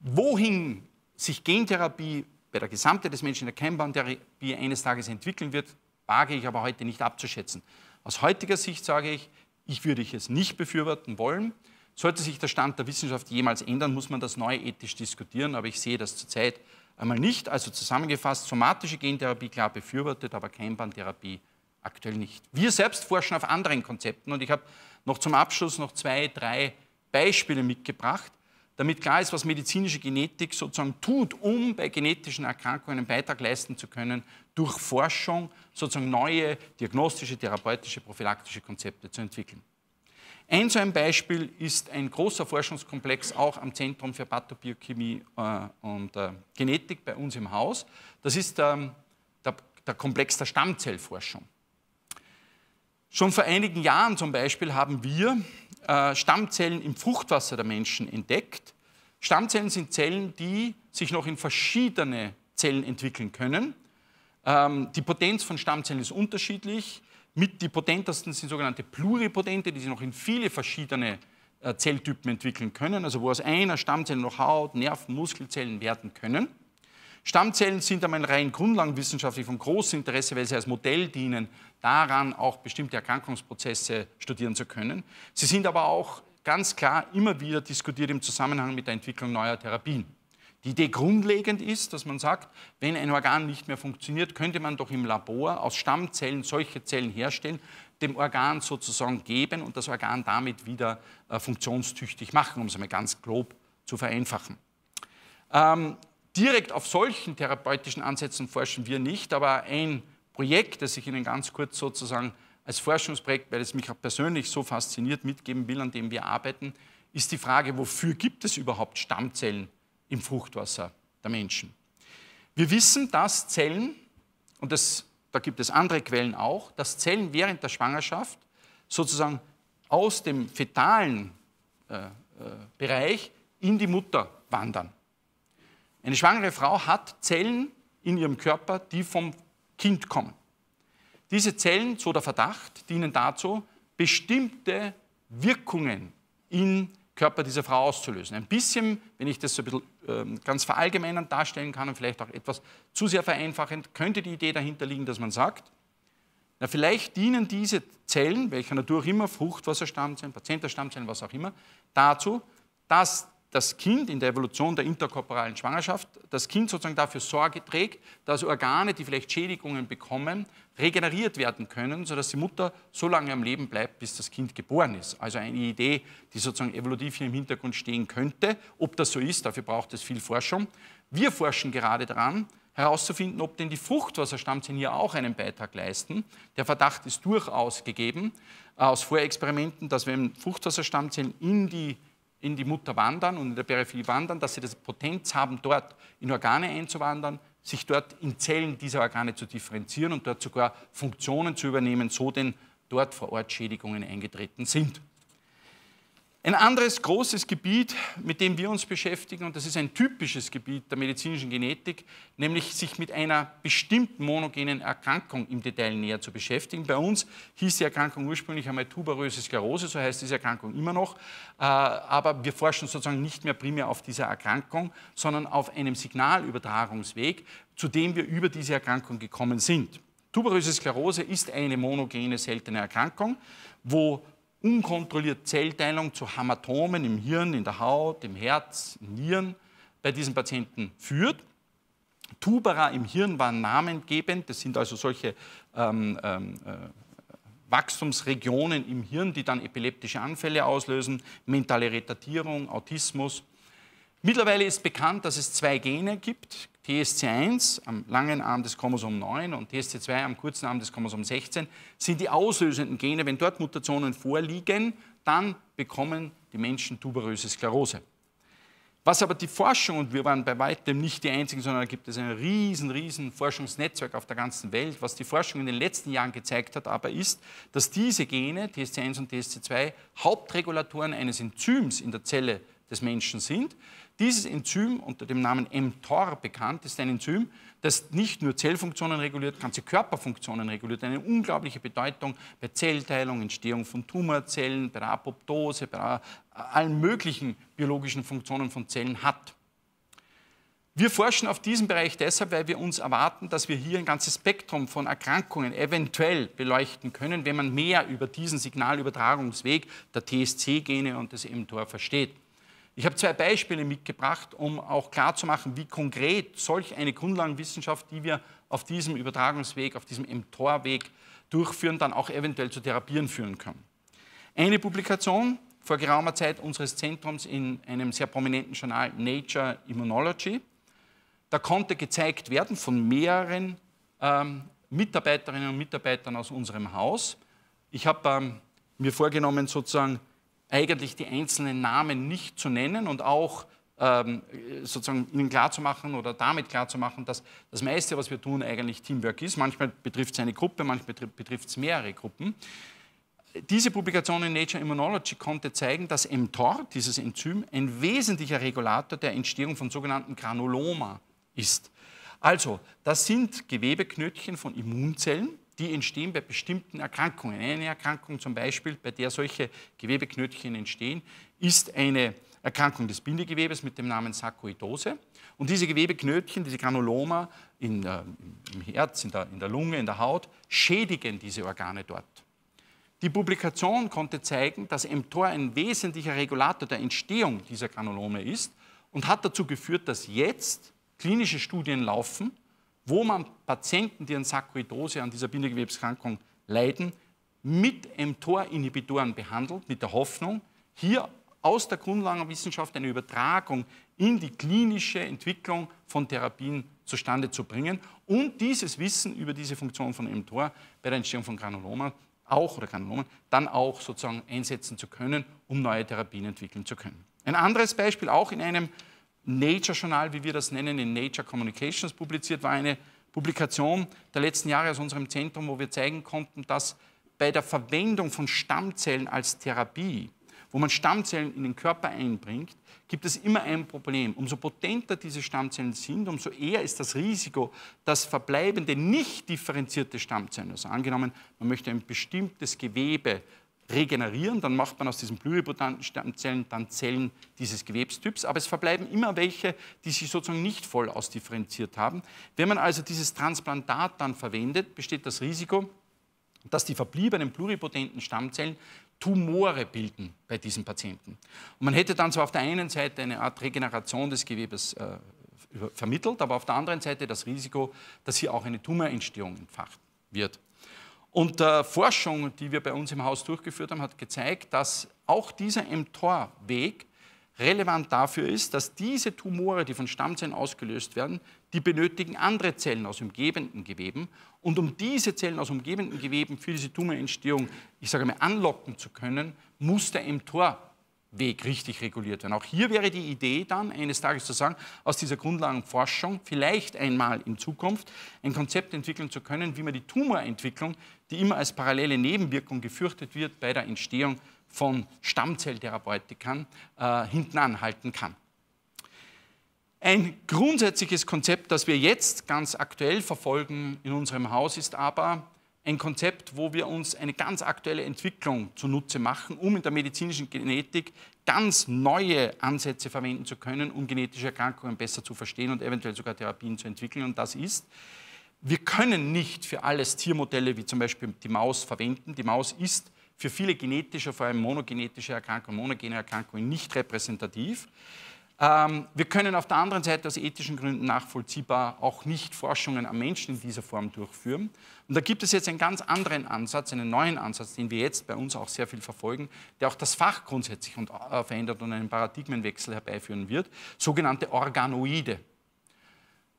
Wohin sich Gentherapie bei der Gesamtheit des Menschen in der Kennbahntherapie eines Tages entwickeln wird, wage ich aber heute nicht abzuschätzen. Aus heutiger Sicht sage ich, ich würde es nicht befürworten wollen. Sollte sich der Stand der Wissenschaft jemals ändern, muss man das neu ethisch diskutieren, aber ich sehe das zurzeit einmal nicht. Also zusammengefasst, somatische Gentherapie klar befürwortet, aber Keimbahntherapie aktuell nicht. Wir selbst forschen auf anderen Konzepten und ich habe noch zum Abschluss noch zwei, drei Beispiele mitgebracht, damit klar ist, was medizinische Genetik sozusagen tut, um bei genetischen Erkrankungen einen Beitrag leisten zu können, durch Forschung sozusagen neue diagnostische, therapeutische, prophylaktische Konzepte zu entwickeln. Ein so ein Beispiel ist ein großer Forschungskomplex auch am Zentrum für Pathobiochemie äh, und äh, Genetik bei uns im Haus. Das ist ähm, der, der Komplex der Stammzellforschung. Schon vor einigen Jahren zum Beispiel haben wir äh, Stammzellen im Fruchtwasser der Menschen entdeckt. Stammzellen sind Zellen, die sich noch in verschiedene Zellen entwickeln können. Ähm, die Potenz von Stammzellen ist unterschiedlich. Mit die potentesten sind sogenannte Pluripotente, die sich noch in viele verschiedene äh, Zelltypen entwickeln können, also wo aus einer Stammzelle noch Haut, Nerven, Muskelzellen werden können. Stammzellen sind einmal rein grundlagenwissenschaftlich von großem Interesse, weil sie als Modell dienen daran auch bestimmte Erkrankungsprozesse studieren zu können. Sie sind aber auch ganz klar immer wieder diskutiert im Zusammenhang mit der Entwicklung neuer Therapien. Die Idee grundlegend ist, dass man sagt, wenn ein Organ nicht mehr funktioniert, könnte man doch im Labor aus Stammzellen solche Zellen herstellen, dem Organ sozusagen geben und das Organ damit wieder äh, funktionstüchtig machen, um es einmal ganz grob zu vereinfachen. Ähm, direkt auf solchen therapeutischen Ansätzen forschen wir nicht, aber ein Projekt, das ich Ihnen ganz kurz sozusagen als Forschungsprojekt, weil es mich auch persönlich so fasziniert, mitgeben will, an dem wir arbeiten, ist die Frage, wofür gibt es überhaupt Stammzellen im Fruchtwasser der Menschen? Wir wissen, dass Zellen, und das, da gibt es andere Quellen auch, dass Zellen während der Schwangerschaft sozusagen aus dem fetalen äh, äh, Bereich in die Mutter wandern. Eine schwangere Frau hat Zellen in ihrem Körper, die vom Kind kommen. Diese Zellen, so der Verdacht, dienen dazu, bestimmte Wirkungen im Körper dieser Frau auszulösen. Ein bisschen, wenn ich das so ein bisschen äh, ganz verallgemeinern darstellen kann und vielleicht auch etwas zu sehr vereinfachend, könnte die Idee dahinter liegen, dass man sagt, na, vielleicht dienen diese Zellen, welcher Natur auch immer, Fruchtwasserstammzellen, Patientenstammzellen, was auch immer, dazu, dass das Kind in der Evolution der interkorporalen Schwangerschaft, das Kind sozusagen dafür Sorge trägt, dass Organe, die vielleicht Schädigungen bekommen, regeneriert werden können, sodass die Mutter so lange am Leben bleibt, bis das Kind geboren ist. Also eine Idee, die sozusagen evolutiv hier im Hintergrund stehen könnte. Ob das so ist, dafür braucht es viel Forschung. Wir forschen gerade daran, herauszufinden, ob denn die Fruchtwasserstammzellen hier auch einen Beitrag leisten. Der Verdacht ist durchaus gegeben äh, aus Vorexperimenten, dass wenn Fruchtwasserstammzellen in die in die Mutter wandern und in der Peripherie wandern, dass sie das Potenz haben, dort in Organe einzuwandern, sich dort in Zellen dieser Organe zu differenzieren und dort sogar Funktionen zu übernehmen, so denn dort vor Ort Schädigungen eingetreten sind. Ein anderes großes Gebiet, mit dem wir uns beschäftigen, und das ist ein typisches Gebiet der medizinischen Genetik, nämlich sich mit einer bestimmten monogenen Erkrankung im Detail näher zu beschäftigen. Bei uns hieß die Erkrankung ursprünglich einmal tuberöse Sklerose, so heißt diese Erkrankung immer noch, äh, aber wir forschen sozusagen nicht mehr primär auf dieser Erkrankung, sondern auf einem Signalübertragungsweg, zu dem wir über diese Erkrankung gekommen sind. Tuberöse Sklerose ist eine monogene seltene Erkrankung, wo unkontrolliert Zellteilung zu Hämatomen im Hirn, in der Haut, im Herz, in Nieren bei diesen Patienten führt. Tubera im Hirn waren namengebend, das sind also solche ähm, ähm, äh, Wachstumsregionen im Hirn, die dann epileptische Anfälle auslösen, mentale Retardierung, Autismus. Mittlerweile ist bekannt, dass es zwei Gene gibt, TSC1 am langen Arm des Chromosom 9 und TSC2 am kurzen Arm des Chromosom 16 sind die auslösenden Gene. Wenn dort Mutationen vorliegen, dann bekommen die Menschen tuberöse Sklerose. Was aber die Forschung, und wir waren bei weitem nicht die Einzigen, sondern da gibt es ein riesen, riesen Forschungsnetzwerk auf der ganzen Welt, was die Forschung in den letzten Jahren gezeigt hat, aber ist, dass diese Gene, TSC1 und TSC2, Hauptregulatoren eines Enzyms in der Zelle des Menschen sind, dieses Enzym, unter dem Namen mTOR bekannt, ist ein Enzym, das nicht nur Zellfunktionen reguliert, ganze Körperfunktionen reguliert, eine unglaubliche Bedeutung bei Zellteilung, Entstehung von Tumorzellen, bei der Apoptose, bei äh, allen möglichen biologischen Funktionen von Zellen hat. Wir forschen auf diesem Bereich deshalb, weil wir uns erwarten, dass wir hier ein ganzes Spektrum von Erkrankungen eventuell beleuchten können, wenn man mehr über diesen Signalübertragungsweg der TSC-Gene und des mTOR versteht. Ich habe zwei Beispiele mitgebracht, um auch klarzumachen, wie konkret solch eine Grundlagenwissenschaft, die wir auf diesem Übertragungsweg, auf diesem mTOR-Weg durchführen, dann auch eventuell zu Therapien führen kann. Eine Publikation vor geraumer Zeit unseres Zentrums in einem sehr prominenten Journal Nature Immunology. Da konnte gezeigt werden von mehreren ähm, Mitarbeiterinnen und Mitarbeitern aus unserem Haus. Ich habe ähm, mir vorgenommen, sozusagen eigentlich die einzelnen Namen nicht zu nennen und auch ähm, sozusagen ihnen klarzumachen oder damit klarzumachen, dass das meiste, was wir tun, eigentlich Teamwork ist. Manchmal betrifft es eine Gruppe, manchmal betrifft es mehrere Gruppen. Diese Publikation in Nature Immunology konnte zeigen, dass mTOR, dieses Enzym, ein wesentlicher Regulator der Entstehung von sogenannten Granuloma ist. Also, das sind Gewebeknötchen von Immunzellen, die entstehen bei bestimmten Erkrankungen. Eine Erkrankung zum Beispiel, bei der solche Gewebeknötchen entstehen, ist eine Erkrankung des Bindegewebes mit dem Namen Sarkoidose. Und diese Gewebeknötchen, diese Granuloma in, äh, im Herz, in der, in der Lunge, in der Haut, schädigen diese Organe dort. Die Publikation konnte zeigen, dass mTOR ein wesentlicher Regulator der Entstehung dieser Granulome ist und hat dazu geführt, dass jetzt klinische Studien laufen, wo man Patienten, die an Sarkoidose, an dieser Bindegewebskrankung leiden, mit mTOR-Inhibitoren behandelt, mit der Hoffnung, hier aus der Grundlagenwissenschaft eine Übertragung in die klinische Entwicklung von Therapien zustande zu bringen und dieses Wissen über diese Funktion von mTOR bei der Entstehung von Granulomen auch oder Granulomen dann auch sozusagen einsetzen zu können, um neue Therapien entwickeln zu können. Ein anderes Beispiel auch in einem Nature Journal, wie wir das nennen, in Nature Communications publiziert, war eine Publikation der letzten Jahre aus unserem Zentrum, wo wir zeigen konnten, dass bei der Verwendung von Stammzellen als Therapie, wo man Stammzellen in den Körper einbringt, gibt es immer ein Problem. Umso potenter diese Stammzellen sind, umso eher ist das Risiko, dass verbleibende, nicht differenzierte Stammzellen, also angenommen, man möchte ein bestimmtes Gewebe regenerieren, dann macht man aus diesen pluripotenten Stammzellen dann Zellen dieses Gewebstyps, aber es verbleiben immer welche, die sich sozusagen nicht voll ausdifferenziert haben. Wenn man also dieses Transplantat dann verwendet, besteht das Risiko, dass die verbliebenen pluripotenten Stammzellen Tumore bilden bei diesen Patienten. Und man hätte dann zwar auf der einen Seite eine Art Regeneration des Gewebes äh, vermittelt, aber auf der anderen Seite das Risiko, dass hier auch eine Tumorentstehung entfacht wird. Und äh, Forschung, die wir bei uns im Haus durchgeführt haben, hat gezeigt, dass auch dieser mTOR-Weg relevant dafür ist, dass diese Tumore, die von Stammzellen ausgelöst werden, die benötigen andere Zellen aus umgebenden Geweben. Und um diese Zellen aus umgebenden Geweben für diese Tumorentstehung, ich sage mal, anlocken zu können, muss der mTOR Weg richtig reguliert werden. Auch hier wäre die Idee dann, eines Tages zu sagen, aus dieser Grundlagenforschung vielleicht einmal in Zukunft ein Konzept entwickeln zu können, wie man die Tumorentwicklung, die immer als parallele Nebenwirkung gefürchtet wird bei der Entstehung von Stammzelltherapeutikern, äh, hinten anhalten kann. Ein grundsätzliches Konzept, das wir jetzt ganz aktuell verfolgen in unserem Haus, ist aber, ein Konzept, wo wir uns eine ganz aktuelle Entwicklung zunutze machen, um in der medizinischen Genetik ganz neue Ansätze verwenden zu können, um genetische Erkrankungen besser zu verstehen und eventuell sogar Therapien zu entwickeln. Und das ist, wir können nicht für alles Tiermodelle wie zum Beispiel die Maus verwenden. Die Maus ist für viele genetische, vor allem monogenetische Erkrankungen, monogene Erkrankungen nicht repräsentativ. Ähm, wir können auf der anderen Seite aus ethischen Gründen nachvollziehbar auch nicht Forschungen am Menschen in dieser Form durchführen. Und da gibt es jetzt einen ganz anderen Ansatz, einen neuen Ansatz, den wir jetzt bei uns auch sehr viel verfolgen, der auch das Fach grundsätzlich und, äh, verändert und einen Paradigmenwechsel herbeiführen wird, sogenannte Organoide.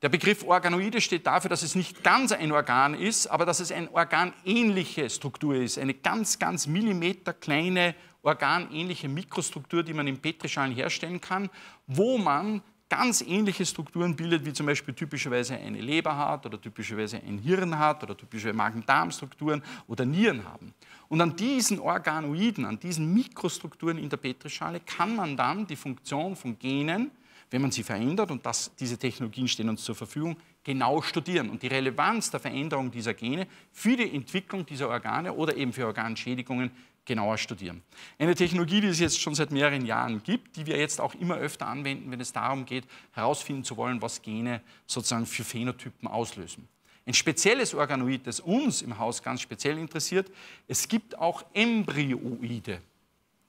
Der Begriff Organoide steht dafür, dass es nicht ganz ein Organ ist, aber dass es eine organähnliche Struktur ist, eine ganz, ganz millimeterkleine organähnliche Mikrostruktur, die man in Petrischalen herstellen kann, wo man ganz ähnliche Strukturen bildet, wie zum Beispiel typischerweise eine Leber hat oder typischerweise ein Hirn hat oder typische Magen-Darm-Strukturen oder Nieren haben. Und an diesen Organoiden, an diesen Mikrostrukturen in der Petrischale kann man dann die Funktion von Genen, wenn man sie verändert, und das, diese Technologien stehen uns zur Verfügung, genau studieren. Und die Relevanz der Veränderung dieser Gene für die Entwicklung dieser Organe oder eben für Organschädigungen genauer studieren. Eine Technologie, die es jetzt schon seit mehreren Jahren gibt, die wir jetzt auch immer öfter anwenden, wenn es darum geht, herausfinden zu wollen, was Gene sozusagen für Phänotypen auslösen. Ein spezielles Organoid, das uns im Haus ganz speziell interessiert, es gibt auch Embryoide.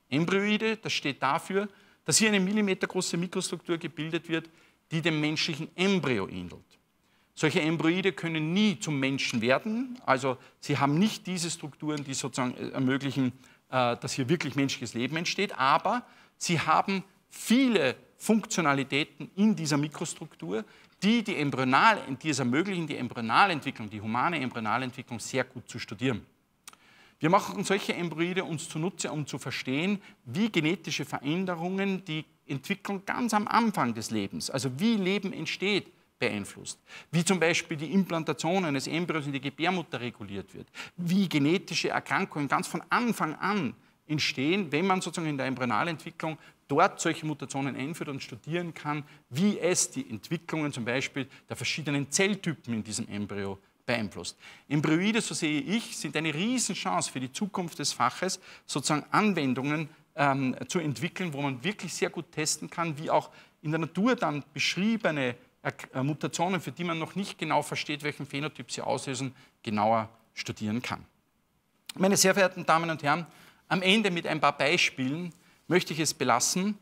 Embryoide, das steht dafür, dass hier eine millimetergroße Mikrostruktur gebildet wird, die dem menschlichen Embryo ähnelt. Solche Embryide können nie zum Menschen werden. Also sie haben nicht diese Strukturen, die sozusagen äh, ermöglichen, äh, dass hier wirklich menschliches Leben entsteht. Aber sie haben viele Funktionalitäten in dieser Mikrostruktur, die, die, Embryonal, die es ermöglichen, die Embryonalentwicklung, die humane Embryonalentwicklung sehr gut zu studieren. Wir machen solche Embryoide uns zunutze, um zu verstehen, wie genetische Veränderungen die Entwicklung ganz am Anfang des Lebens, also wie Leben entsteht, beeinflusst. Wie zum Beispiel die Implantation eines Embryos in die Gebärmutter reguliert wird. Wie genetische Erkrankungen ganz von Anfang an entstehen, wenn man sozusagen in der Embryonalentwicklung dort solche Mutationen einführt und studieren kann, wie es die Entwicklungen zum Beispiel der verschiedenen Zelltypen in diesem Embryo beeinflusst. Embryoide, so sehe ich, sind eine Riesenchance für die Zukunft des Faches, sozusagen Anwendungen ähm, zu entwickeln, wo man wirklich sehr gut testen kann, wie auch in der Natur dann beschriebene äh, Mutationen, für die man noch nicht genau versteht, welchen Phänotyp sie auslösen, genauer studieren kann. Meine sehr verehrten Damen und Herren, am Ende mit ein paar Beispielen möchte ich es belassen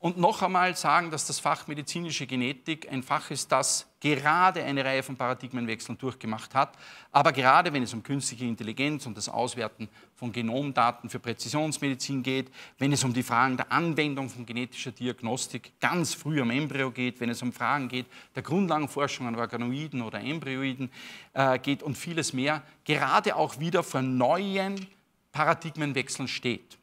und noch einmal sagen, dass das Fach medizinische Genetik ein Fach ist, das gerade eine Reihe von Paradigmenwechseln durchgemacht hat. Aber gerade wenn es um künstliche Intelligenz und das Auswerten von Genomdaten für Präzisionsmedizin geht, wenn es um die Fragen der Anwendung von genetischer Diagnostik ganz früh am Embryo geht, wenn es um Fragen geht der Grundlagenforschung an Organoiden oder Embryoiden äh, geht und vieles mehr, gerade auch wieder vor neuen Paradigmenwechseln steht.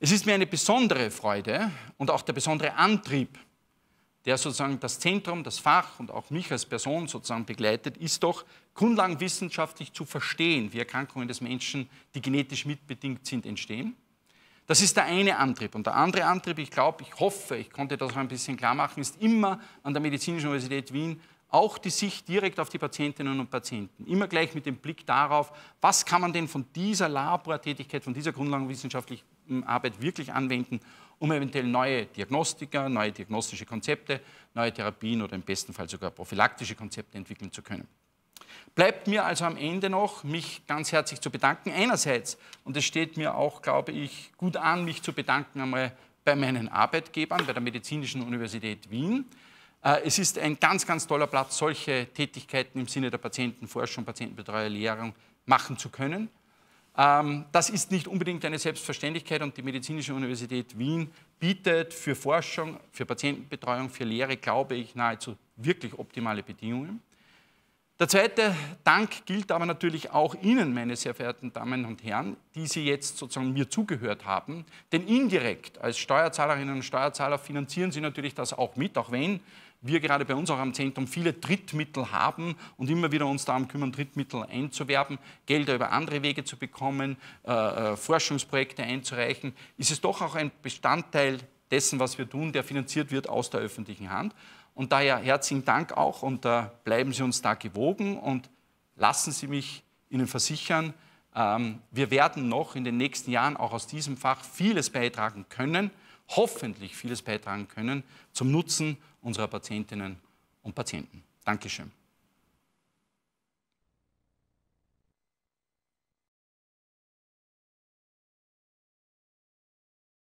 Es ist mir eine besondere Freude und auch der besondere Antrieb, der sozusagen das Zentrum, das Fach und auch mich als Person sozusagen begleitet, ist doch, Grundlagen wissenschaftlich zu verstehen, wie Erkrankungen des Menschen, die genetisch mitbedingt sind, entstehen. Das ist der eine Antrieb. Und der andere Antrieb, ich glaube, ich hoffe, ich konnte das auch ein bisschen klar machen, ist immer an der Medizinischen Universität Wien auch die Sicht direkt auf die Patientinnen und Patienten. Immer gleich mit dem Blick darauf, was kann man denn von dieser Labortätigkeit, von dieser grundlagenwissenschaftlichen Arbeit wirklich anwenden, um eventuell neue Diagnostika, neue diagnostische Konzepte, neue Therapien oder im besten Fall sogar prophylaktische Konzepte entwickeln zu können. Bleibt mir also am Ende noch, mich ganz herzlich zu bedanken. Einerseits, und es steht mir auch, glaube ich, gut an, mich zu bedanken einmal bei meinen Arbeitgebern, bei der Medizinischen Universität Wien, äh, es ist ein ganz, ganz toller Platz, solche Tätigkeiten im Sinne der Patientenforschung, Patientenbetreuerlehrung machen zu können. Ähm, das ist nicht unbedingt eine Selbstverständlichkeit und die Medizinische Universität Wien bietet für Forschung, für Patientenbetreuung, für Lehre, glaube ich, nahezu wirklich optimale Bedingungen. Der zweite Dank gilt aber natürlich auch Ihnen, meine sehr verehrten Damen und Herren, die Sie jetzt sozusagen mir zugehört haben. Denn indirekt als Steuerzahlerinnen und Steuerzahler finanzieren Sie natürlich das auch mit, auch wenn wir gerade bei uns auch am Zentrum viele Drittmittel haben und immer wieder uns darum kümmern, Drittmittel einzuwerben, Gelder über andere Wege zu bekommen, äh, äh, Forschungsprojekte einzureichen, ist es doch auch ein Bestandteil dessen, was wir tun, der finanziert wird aus der öffentlichen Hand. Und daher herzlichen Dank auch und äh, bleiben Sie uns da gewogen und lassen Sie mich Ihnen versichern, ähm, wir werden noch in den nächsten Jahren auch aus diesem Fach vieles beitragen können hoffentlich vieles beitragen können zum Nutzen unserer Patientinnen und Patienten. Dankeschön.